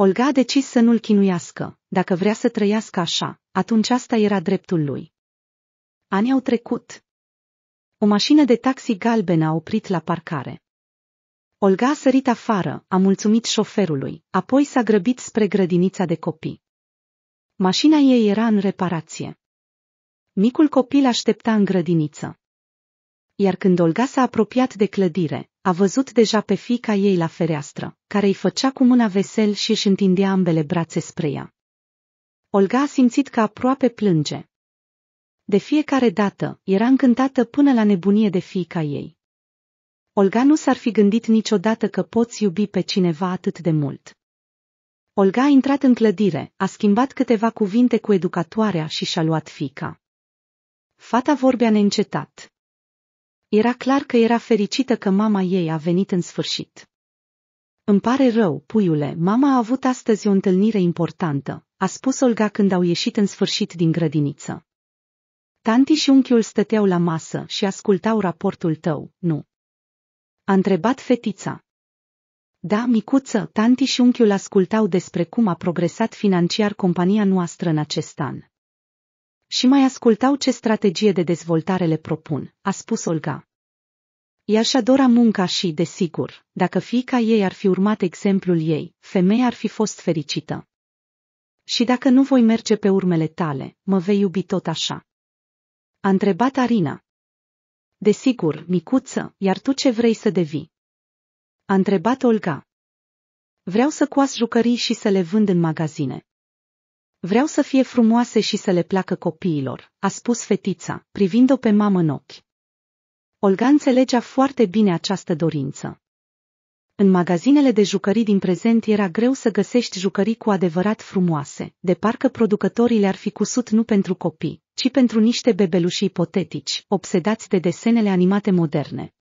Olga a decis să nu-l chinuiască, dacă vrea să trăiască așa, atunci asta era dreptul lui. Ani au trecut. O mașină de taxi galben a oprit la parcare. Olga a sărit afară, a mulțumit șoferului, apoi s-a grăbit spre grădinița de copii. Mașina ei era în reparație. Micul copil aștepta în grădiniță iar când Olga s-a apropiat de clădire, a văzut deja pe fica ei la fereastră, care îi făcea cu mâna vesel și își întindea ambele brațe spre ea. Olga a simțit că aproape plânge. De fiecare dată, era încântată până la nebunie de fica ei. Olga nu s-ar fi gândit niciodată că poți iubi pe cineva atât de mult. Olga a intrat în clădire, a schimbat câteva cuvinte cu educatoarea și și-a luat fica. Fata vorbea neîncetat. Era clar că era fericită că mama ei a venit în sfârșit. Îmi pare rău, puiule, mama a avut astăzi o întâlnire importantă, a spus Olga când au ieșit în sfârșit din grădiniță. Tanti și unchiul stăteau la masă și ascultau raportul tău, nu? A întrebat fetița. Da, micuță, tanti și unchiul ascultau despre cum a progresat financiar compania noastră în acest an și mai ascultau ce strategie de dezvoltare le propun, a spus Olga. Ea și adora munca și, desigur, dacă fiica ei ar fi urmat exemplul ei, femeia ar fi fost fericită. Și dacă nu voi merge pe urmele tale, mă vei iubi tot așa. A întrebat Arina. Desigur, micuță, iar tu ce vrei să devii? A întrebat Olga. Vreau să coas jucării și să le vând în magazine. Vreau să fie frumoase și să le placă copiilor, a spus fetița, privind-o pe mamă în ochi. Olga înțelegea foarte bine această dorință. În magazinele de jucării din prezent era greu să găsești jucării cu adevărat frumoase, de parcă producătorii le-ar fi cusut nu pentru copii, ci pentru niște bebeluși ipotetici, obsedați de desenele animate moderne.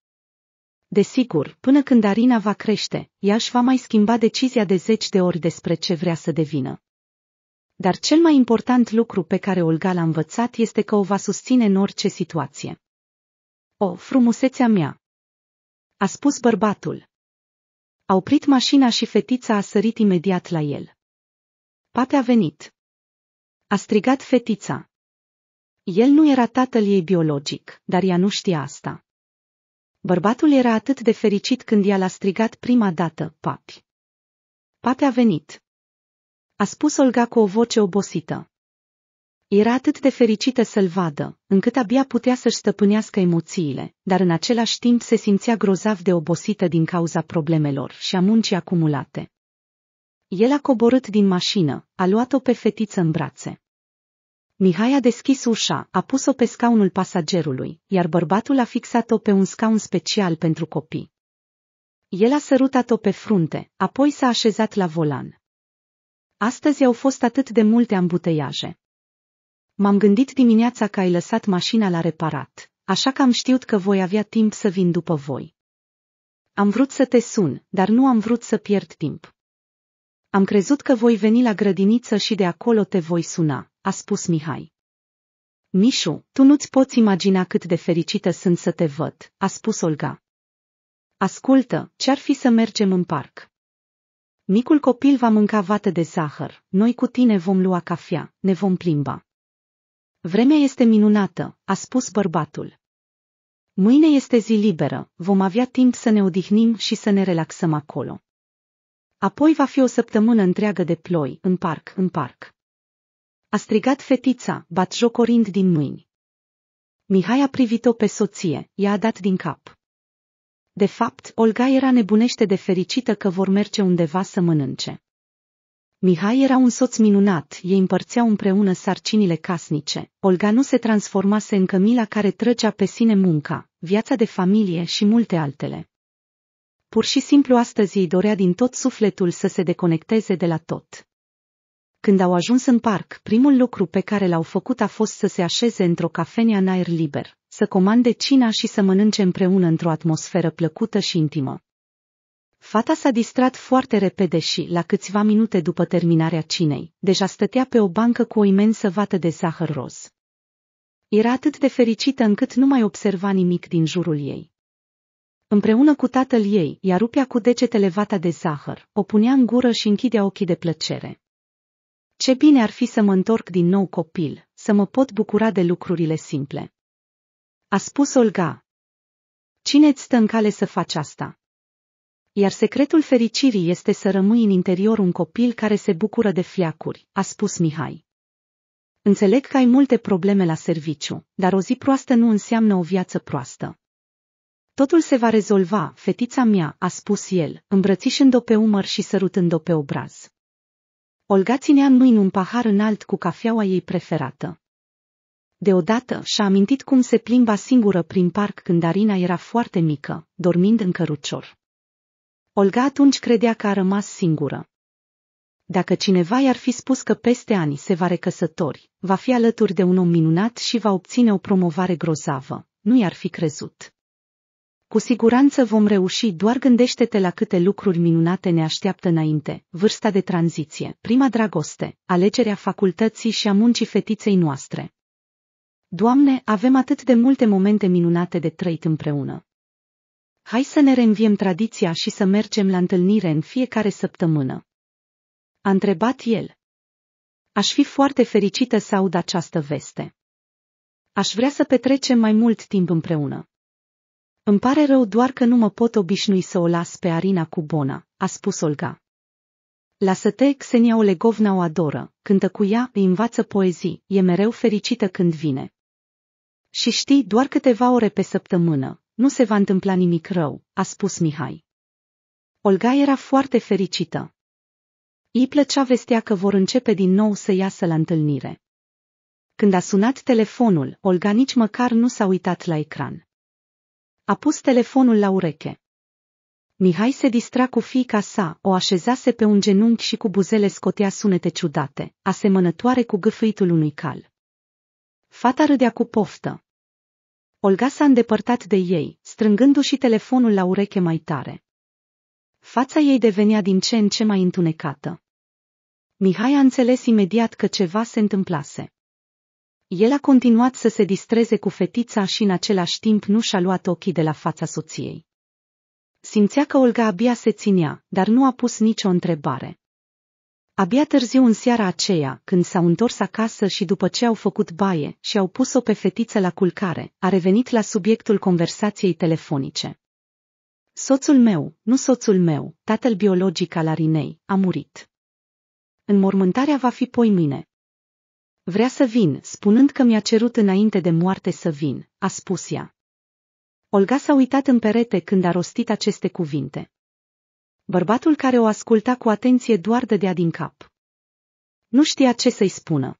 Desigur, până când Arina va crește, ea își va mai schimba decizia de zeci de ori despre ce vrea să devină dar cel mai important lucru pe care Olga l-a învățat este că o va susține în orice situație. O, frumusețea mea! A spus bărbatul. A oprit mașina și fetița a sărit imediat la el. Pate a venit. A strigat fetița. El nu era tatăl ei biologic, dar ea nu știa asta. Bărbatul era atât de fericit când ea l-a strigat prima dată, papi. Pate a venit a spus Olga cu o voce obosită. Era atât de fericită să-l vadă, încât abia putea să-și stăpânească emoțiile, dar în același timp se simțea grozav de obosită din cauza problemelor și a muncii acumulate. El a coborât din mașină, a luat-o pe fetiță în brațe. Mihai a deschis ușa, a pus-o pe scaunul pasagerului, iar bărbatul a fixat-o pe un scaun special pentru copii. El a sărutat-o pe frunte, apoi s-a așezat la volan. Astăzi au fost atât de multe ambuteiaje. M-am gândit dimineața că ai lăsat mașina la reparat, așa că am știut că voi avea timp să vin după voi. Am vrut să te sun, dar nu am vrut să pierd timp. Am crezut că voi veni la grădiniță și de acolo te voi suna, a spus Mihai. Mișu, tu nu-ți poți imagina cât de fericită sunt să te văd, a spus Olga. Ascultă, ce-ar fi să mergem în parc? Micul copil va mânca vată de zahăr, noi cu tine vom lua cafea, ne vom plimba. Vremea este minunată, a spus bărbatul. Mâine este zi liberă, vom avea timp să ne odihnim și să ne relaxăm acolo. Apoi va fi o săptămână întreagă de ploi, în parc, în parc. A strigat fetița, bat jocorind din mâini. Mihai a privit-o pe soție, i-a dat din cap. De fapt, Olga era nebunește de fericită că vor merge undeva să mănânce. Mihai era un soț minunat, ei împărțeau împreună sarcinile casnice. Olga nu se transformase în Camila care trăgea pe sine munca, viața de familie și multe altele. Pur și simplu astăzi îi dorea din tot sufletul să se deconecteze de la tot. Când au ajuns în parc, primul lucru pe care l-au făcut a fost să se așeze într-o cafenea în aer liber să comande cina și să mănânce împreună într-o atmosferă plăcută și intimă. Fata s-a distrat foarte repede și, la câțiva minute după terminarea cinei, deja stătea pe o bancă cu o imensă vată de zahăr roz. Era atât de fericită încât nu mai observa nimic din jurul ei. Împreună cu tatăl ei, ea rupea cu degetele vata de zahăr, o punea în gură și închidea ochii de plăcere. Ce bine ar fi să mă întorc din nou copil, să mă pot bucura de lucrurile simple. A spus Olga. Cine-ți stă în cale să faci asta? Iar secretul fericirii este să rămâi în interior un copil care se bucură de fiacuri, a spus Mihai. Înțeleg că ai multe probleme la serviciu, dar o zi proastă nu înseamnă o viață proastă. Totul se va rezolva, fetița mea, a spus el, îmbrățișând-o pe umăr și sărutând-o pe obraz. Olga ținea în mâini un pahar înalt cu cafeaua ei preferată. Deodată și-a amintit cum se plimba singură prin parc când Arina era foarte mică, dormind în cărucior. Olga atunci credea că a rămas singură. Dacă cineva i-ar fi spus că peste ani se va recăsători, va fi alături de un om minunat și va obține o promovare grozavă, nu i-ar fi crezut. Cu siguranță vom reuși, doar gândește-te la câte lucruri minunate ne așteaptă înainte, vârsta de tranziție, prima dragoste, alegerea facultății și a muncii fetiței noastre, Doamne, avem atât de multe momente minunate de trăit împreună. Hai să ne reînviem tradiția și să mergem la întâlnire în fiecare săptămână. A întrebat el. Aș fi foarte fericită să aud această veste. Aș vrea să petrecem mai mult timp împreună. Îmi pare rău doar că nu mă pot obișnui să o las pe Arina cu Bona, a spus Olga. Lasă-te, Xenia Olegovna o adoră, cântă cu ea, îi învață poezii, e mereu fericită când vine și știi doar câteva ore pe săptămână, nu se va întâmpla nimic rău, a spus Mihai. Olga era foarte fericită. Îi plăcea vestea că vor începe din nou să iasă la întâlnire. Când a sunat telefonul, Olga nici măcar nu s-a uitat la ecran. A pus telefonul la ureche. Mihai se distra cu fiica sa, o așezase pe un genunchi și cu buzele scotea sunete ciudate, asemănătoare cu gâfâitul unui cal. Fata râdea cu poftă. Olga s-a îndepărtat de ei, strângându-și telefonul la ureche mai tare. Fața ei devenea din ce în ce mai întunecată. Mihai a înțeles imediat că ceva se întâmplase. El a continuat să se distreze cu fetița și în același timp nu și-a luat ochii de la fața soției. Simțea că Olga abia se ținea, dar nu a pus nicio întrebare. Abia târziu în seara aceea, când s-au întors acasă și după ce au făcut baie și au pus-o pe fetiță la culcare, a revenit la subiectul conversației telefonice. Soțul meu, nu soțul meu, tatăl biologic al Arinei, a murit. Înmormântarea va fi mine. Vrea să vin, spunând că mi-a cerut înainte de moarte să vin, a spus ea. Olga s-a uitat în perete când a rostit aceste cuvinte. Bărbatul care o asculta cu atenție doar dădea din cap. Nu știa ce să-i spună.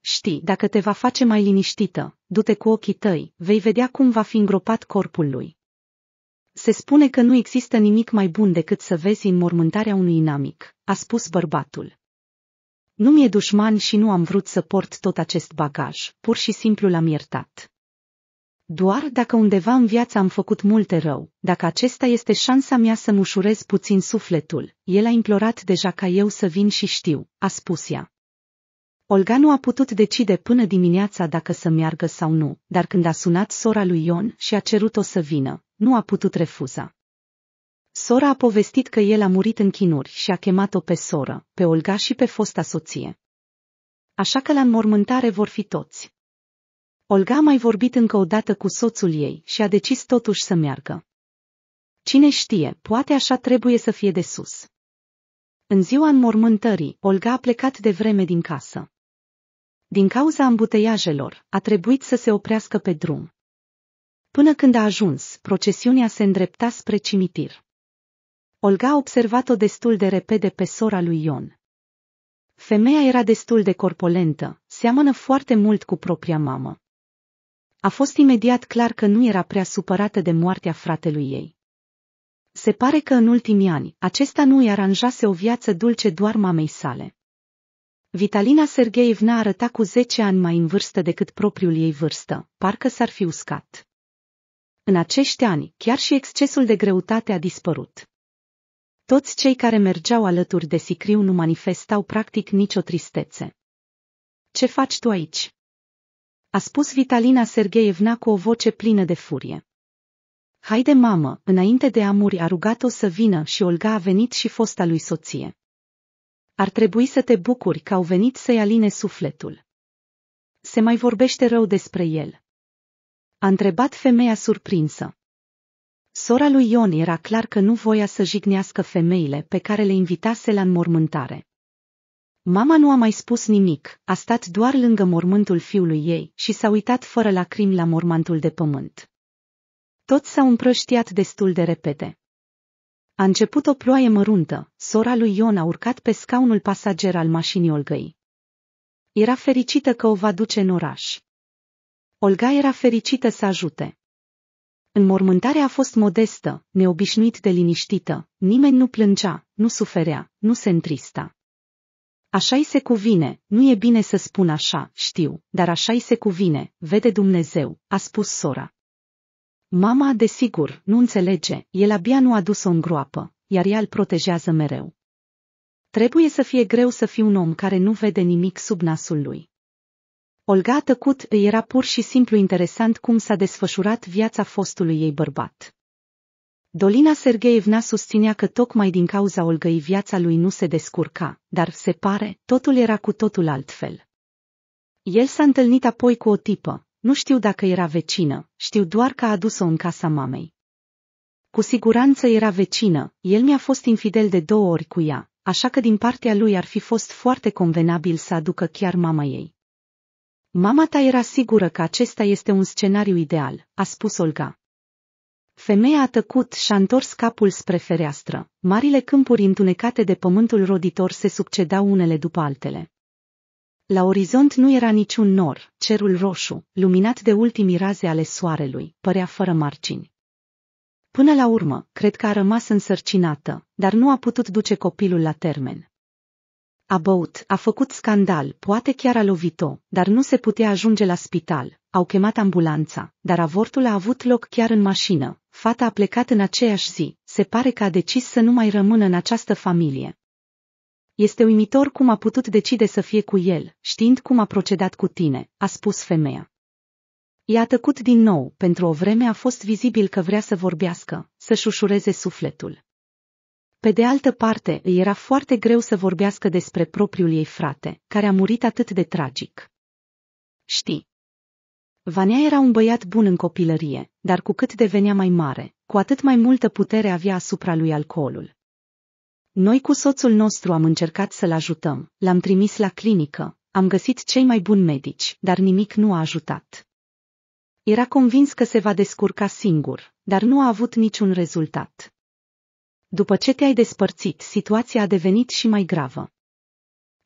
Știi, dacă te va face mai liniștită, du-te cu ochii tăi, vei vedea cum va fi îngropat corpul lui. Se spune că nu există nimic mai bun decât să vezi înmormântarea unui inamic, a spus bărbatul. Nu mi-e dușman și nu am vrut să port tot acest bagaj, pur și simplu l-am iertat. Doar dacă undeva în viață am făcut multe rău, dacă acesta este șansa mea să-mi ușurez puțin sufletul, el a implorat deja ca eu să vin și știu, a spus ea. Olga nu a putut decide până dimineața dacă să meargă sau nu, dar când a sunat sora lui Ion și a cerut-o să vină, nu a putut refuza. Sora a povestit că el a murit în chinuri și a chemat-o pe soră, pe Olga și pe fosta soție. Așa că la înmormântare vor fi toți. Olga a mai vorbit încă o dată cu soțul ei și a decis totuși să meargă. Cine știe, poate așa trebuie să fie de sus. În ziua înmormântării, Olga a plecat de vreme din casă. Din cauza ambuteiajelor, a trebuit să se oprească pe drum. Până când a ajuns, procesiunea se îndrepta spre cimitir. Olga a observat-o destul de repede pe sora lui Ion. Femeia era destul de corpolentă, seamănă foarte mult cu propria mamă. A fost imediat clar că nu era prea supărată de moartea fratelui ei. Se pare că în ultimii ani, acesta nu i aranjase o viață dulce doar mamei sale. Vitalina Sergeevna arăta cu 10 ani mai în vârstă decât propriul ei vârstă, parcă s-ar fi uscat. În acești ani, chiar și excesul de greutate a dispărut. Toți cei care mergeau alături de Sicriu nu manifestau practic nicio tristețe. Ce faci tu aici? a spus Vitalina Sergeevna cu o voce plină de furie. Haide mamă, înainte de a muri a rugat-o să vină și Olga a venit și fosta lui soție. Ar trebui să te bucuri că au venit să-i aline sufletul. Se mai vorbește rău despre el. A întrebat femeia surprinsă. Sora lui Ion era clar că nu voia să jignească femeile pe care le invitase la înmormântare. Mama nu a mai spus nimic, a stat doar lângă mormântul fiului ei și s-a uitat fără lacrimi la mormântul de pământ. Toți s-au împrăștiat destul de repede. A început o ploaie măruntă, sora lui Ion a urcat pe scaunul pasager al mașinii Olgăi. Era fericită că o va duce în oraș. Olga era fericită să ajute. În mormântare a fost modestă, neobișnuit de liniștită, nimeni nu plângea, nu suferea, nu se întrista. Așa-i se cuvine, nu e bine să spun așa, știu, dar așa-i se cuvine, vede Dumnezeu, a spus sora. Mama, desigur, nu înțelege, el abia nu a dus-o în groapă, iar ea îl protejează mereu. Trebuie să fie greu să fii un om care nu vede nimic sub nasul lui. Olga a tăcut, era pur și simplu interesant cum s-a desfășurat viața fostului ei bărbat. Dolina Sergeevna susținea că tocmai din cauza Olgăi viața lui nu se descurca, dar, se pare, totul era cu totul altfel. El s-a întâlnit apoi cu o tipă, nu știu dacă era vecină, știu doar că a adus-o în casa mamei. Cu siguranță era vecină, el mi-a fost infidel de două ori cu ea, așa că din partea lui ar fi fost foarte convenabil să aducă chiar mama ei. Mama ta era sigură că acesta este un scenariu ideal, a spus Olga. Femeia a tăcut și-a întors capul spre fereastră. Marile câmpuri întunecate de pământul roditor se succedau unele după altele. La orizont nu era niciun nor, cerul roșu, luminat de ultimii raze ale soarelui, părea fără margini. Până la urmă, cred că a rămas însărcinată, dar nu a putut duce copilul la termen. A băut, a făcut scandal, poate chiar a lovit-o, dar nu se putea ajunge la spital. Au chemat ambulanța, dar avortul a avut loc chiar în mașină, fata a plecat în aceeași zi, se pare că a decis să nu mai rămână în această familie. Este uimitor cum a putut decide să fie cu el, știind cum a procedat cu tine, a spus femeia. I-a tăcut din nou, pentru o vreme a fost vizibil că vrea să vorbească, să-și ușureze sufletul. Pe de altă parte, îi era foarte greu să vorbească despre propriul ei frate, care a murit atât de tragic. Știi, Vania era un băiat bun în copilărie, dar cu cât devenea mai mare, cu atât mai multă putere avea asupra lui alcoolul. Noi cu soțul nostru am încercat să-l ajutăm, l-am trimis la clinică, am găsit cei mai buni medici, dar nimic nu a ajutat. Era convins că se va descurca singur, dar nu a avut niciun rezultat. După ce te-ai despărțit, situația a devenit și mai gravă.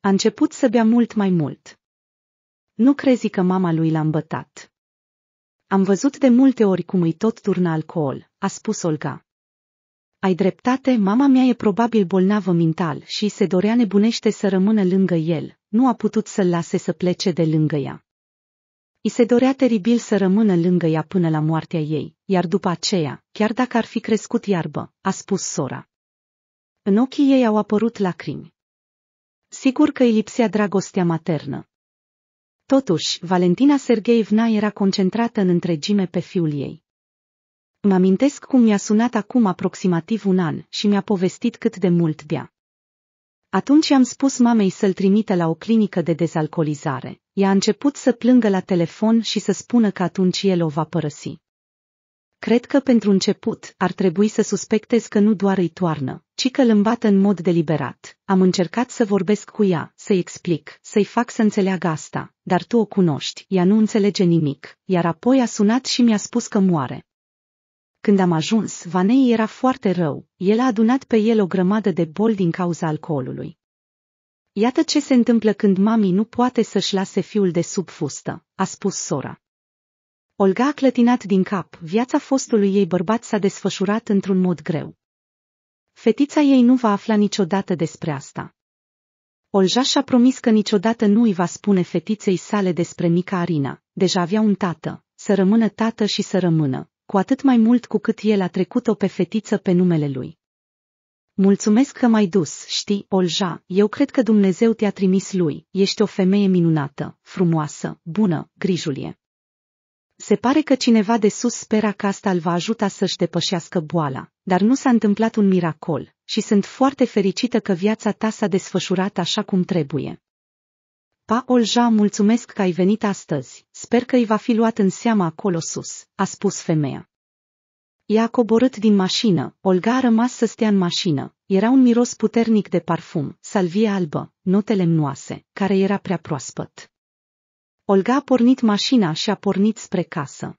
A început să bea mult mai mult, nu crezi că mama lui l-a îmbătat. Am văzut de multe ori cum îi tot turna alcool, a spus Olga. Ai dreptate, mama mea e probabil bolnavă mental și se dorea nebunește să rămână lângă el, nu a putut să-l lase să plece de lângă ea. I se dorea teribil să rămână lângă ea până la moartea ei, iar după aceea, chiar dacă ar fi crescut iarbă, a spus sora. În ochii ei au apărut lacrimi. Sigur că îi lipsea dragostea maternă, Totuși, Valentina Sergeevna era concentrată în întregime pe fiul ei. Îmi amintesc cum mi-a sunat acum aproximativ un an și mi-a povestit cât de mult bea. Atunci am spus mamei să-l trimite la o clinică de dezalcoolizare. Ea a început să plângă la telefon și să spună că atunci el o va părăsi. Cred că pentru început ar trebui să suspectez că nu doar îi toarnă, ci că lâmbată în mod deliberat. Am încercat să vorbesc cu ea, să-i explic, să-i fac să înțeleagă asta, dar tu o cunoști, ea nu înțelege nimic, iar apoi a sunat și mi-a spus că moare. Când am ajuns, Vanei era foarte rău, el a adunat pe el o grămadă de boli din cauza alcoolului. Iată ce se întâmplă când mami nu poate să-și lase fiul de sub fustă, a spus sora. Olga a clătinat din cap, viața fostului ei bărbat s-a desfășurat într-un mod greu fetița ei nu va afla niciodată despre asta. Olja și-a promis că niciodată nu îi va spune fetiței sale despre mica Arina, deja avea un tată, să rămână tată și să rămână, cu atât mai mult cu cât el a trecut-o pe fetiță pe numele lui. Mulțumesc că m-ai dus, știi, Olja, eu cred că Dumnezeu te-a trimis lui, ești o femeie minunată, frumoasă, bună, grijulie. Se pare că cineva de sus spera că asta îl va ajuta să-și depășească boala, dar nu s-a întâmplat un miracol și sunt foarte fericită că viața ta s-a desfășurat așa cum trebuie. Paul Ja, mulțumesc că ai venit astăzi, sper că îi va fi luat în seama acolo sus, a spus femeia. Ea a coborât din mașină, Olga a rămas să stea în mașină, era un miros puternic de parfum, salvie albă, note lemnoase, care era prea proaspăt. Olga a pornit mașina și a pornit spre casă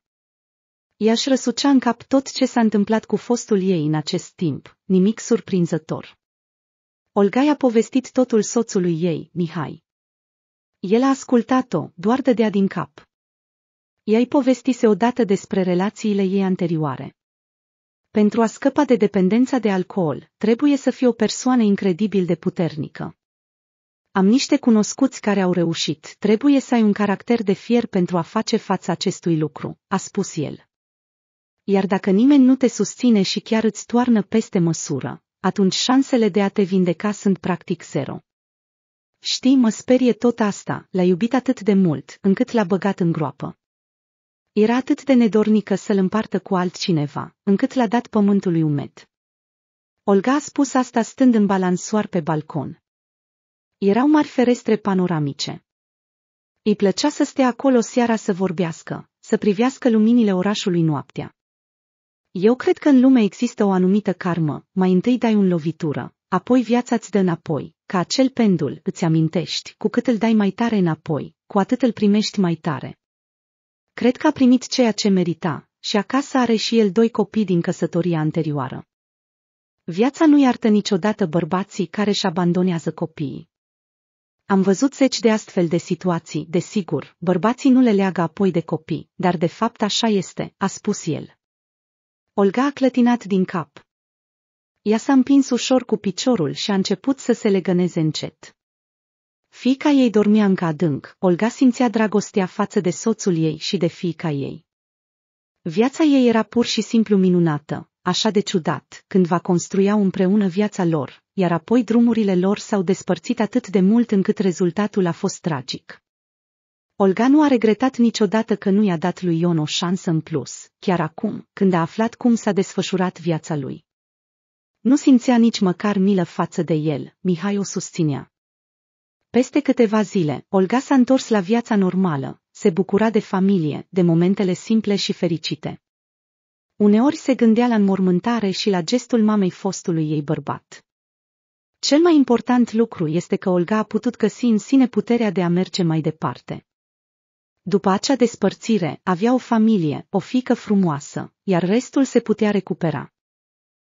i-aș răsucea în cap tot ce s-a întâmplat cu fostul ei în acest timp, nimic surprinzător. Olga i-a povestit totul soțului ei, Mihai. El a ascultat-o, doar dădea din cap. Ea-i povestise odată despre relațiile ei anterioare. Pentru a scăpa de dependența de alcool, trebuie să fie o persoană incredibil de puternică. Am niște cunoscuți care au reușit, trebuie să ai un caracter de fier pentru a face față acestui lucru, a spus el iar dacă nimeni nu te susține și chiar îți toarnă peste măsură, atunci șansele de a te vindeca sunt practic zero. Știi, mă sperie tot asta, l-a iubit atât de mult, încât l-a băgat în groapă. Era atât de nedornică să-l împartă cu altcineva, încât l-a dat pământului umed. Olga a spus asta stând în balansoar pe balcon. Erau mari ferestre panoramice. Îi plăcea să stea acolo seara să vorbească, să privească luminile orașului noaptea. Eu cred că în lume există o anumită karmă, mai întâi dai un lovitură, apoi viața îți dă înapoi, ca acel pendul, îți amintești, cu cât îl dai mai tare înapoi, cu atât îl primești mai tare. Cred că a primit ceea ce merita, și acasă are și el doi copii din căsătoria anterioară. Viața nu iartă niciodată bărbații care își abandonează copiii. Am văzut zeci de astfel de situații, desigur, bărbații nu le leagă apoi de copii, dar de fapt așa este, a spus el. Olga a clătinat din cap. Ea s-a împins ușor cu piciorul și a început să se legăneze încet. Fica ei dormea încă adânc, Olga simțea dragostea față de soțul ei și de fiica ei. Viața ei era pur și simplu minunată, așa de ciudat, când va construiau împreună viața lor, iar apoi drumurile lor s-au despărțit atât de mult încât rezultatul a fost tragic. Olga nu a regretat niciodată că nu i-a dat lui Ion o șansă în plus, chiar acum, când a aflat cum s-a desfășurat viața lui. Nu simțea nici măcar milă față de el, Mihai o susținea. Peste câteva zile, Olga s-a întors la viața normală, se bucura de familie, de momentele simple și fericite. Uneori se gândea la înmormântare și la gestul mamei fostului ei bărbat. Cel mai important lucru este că Olga a putut găsi în sine puterea de a merge mai departe. După acea despărțire, avea o familie, o fică frumoasă, iar restul se putea recupera.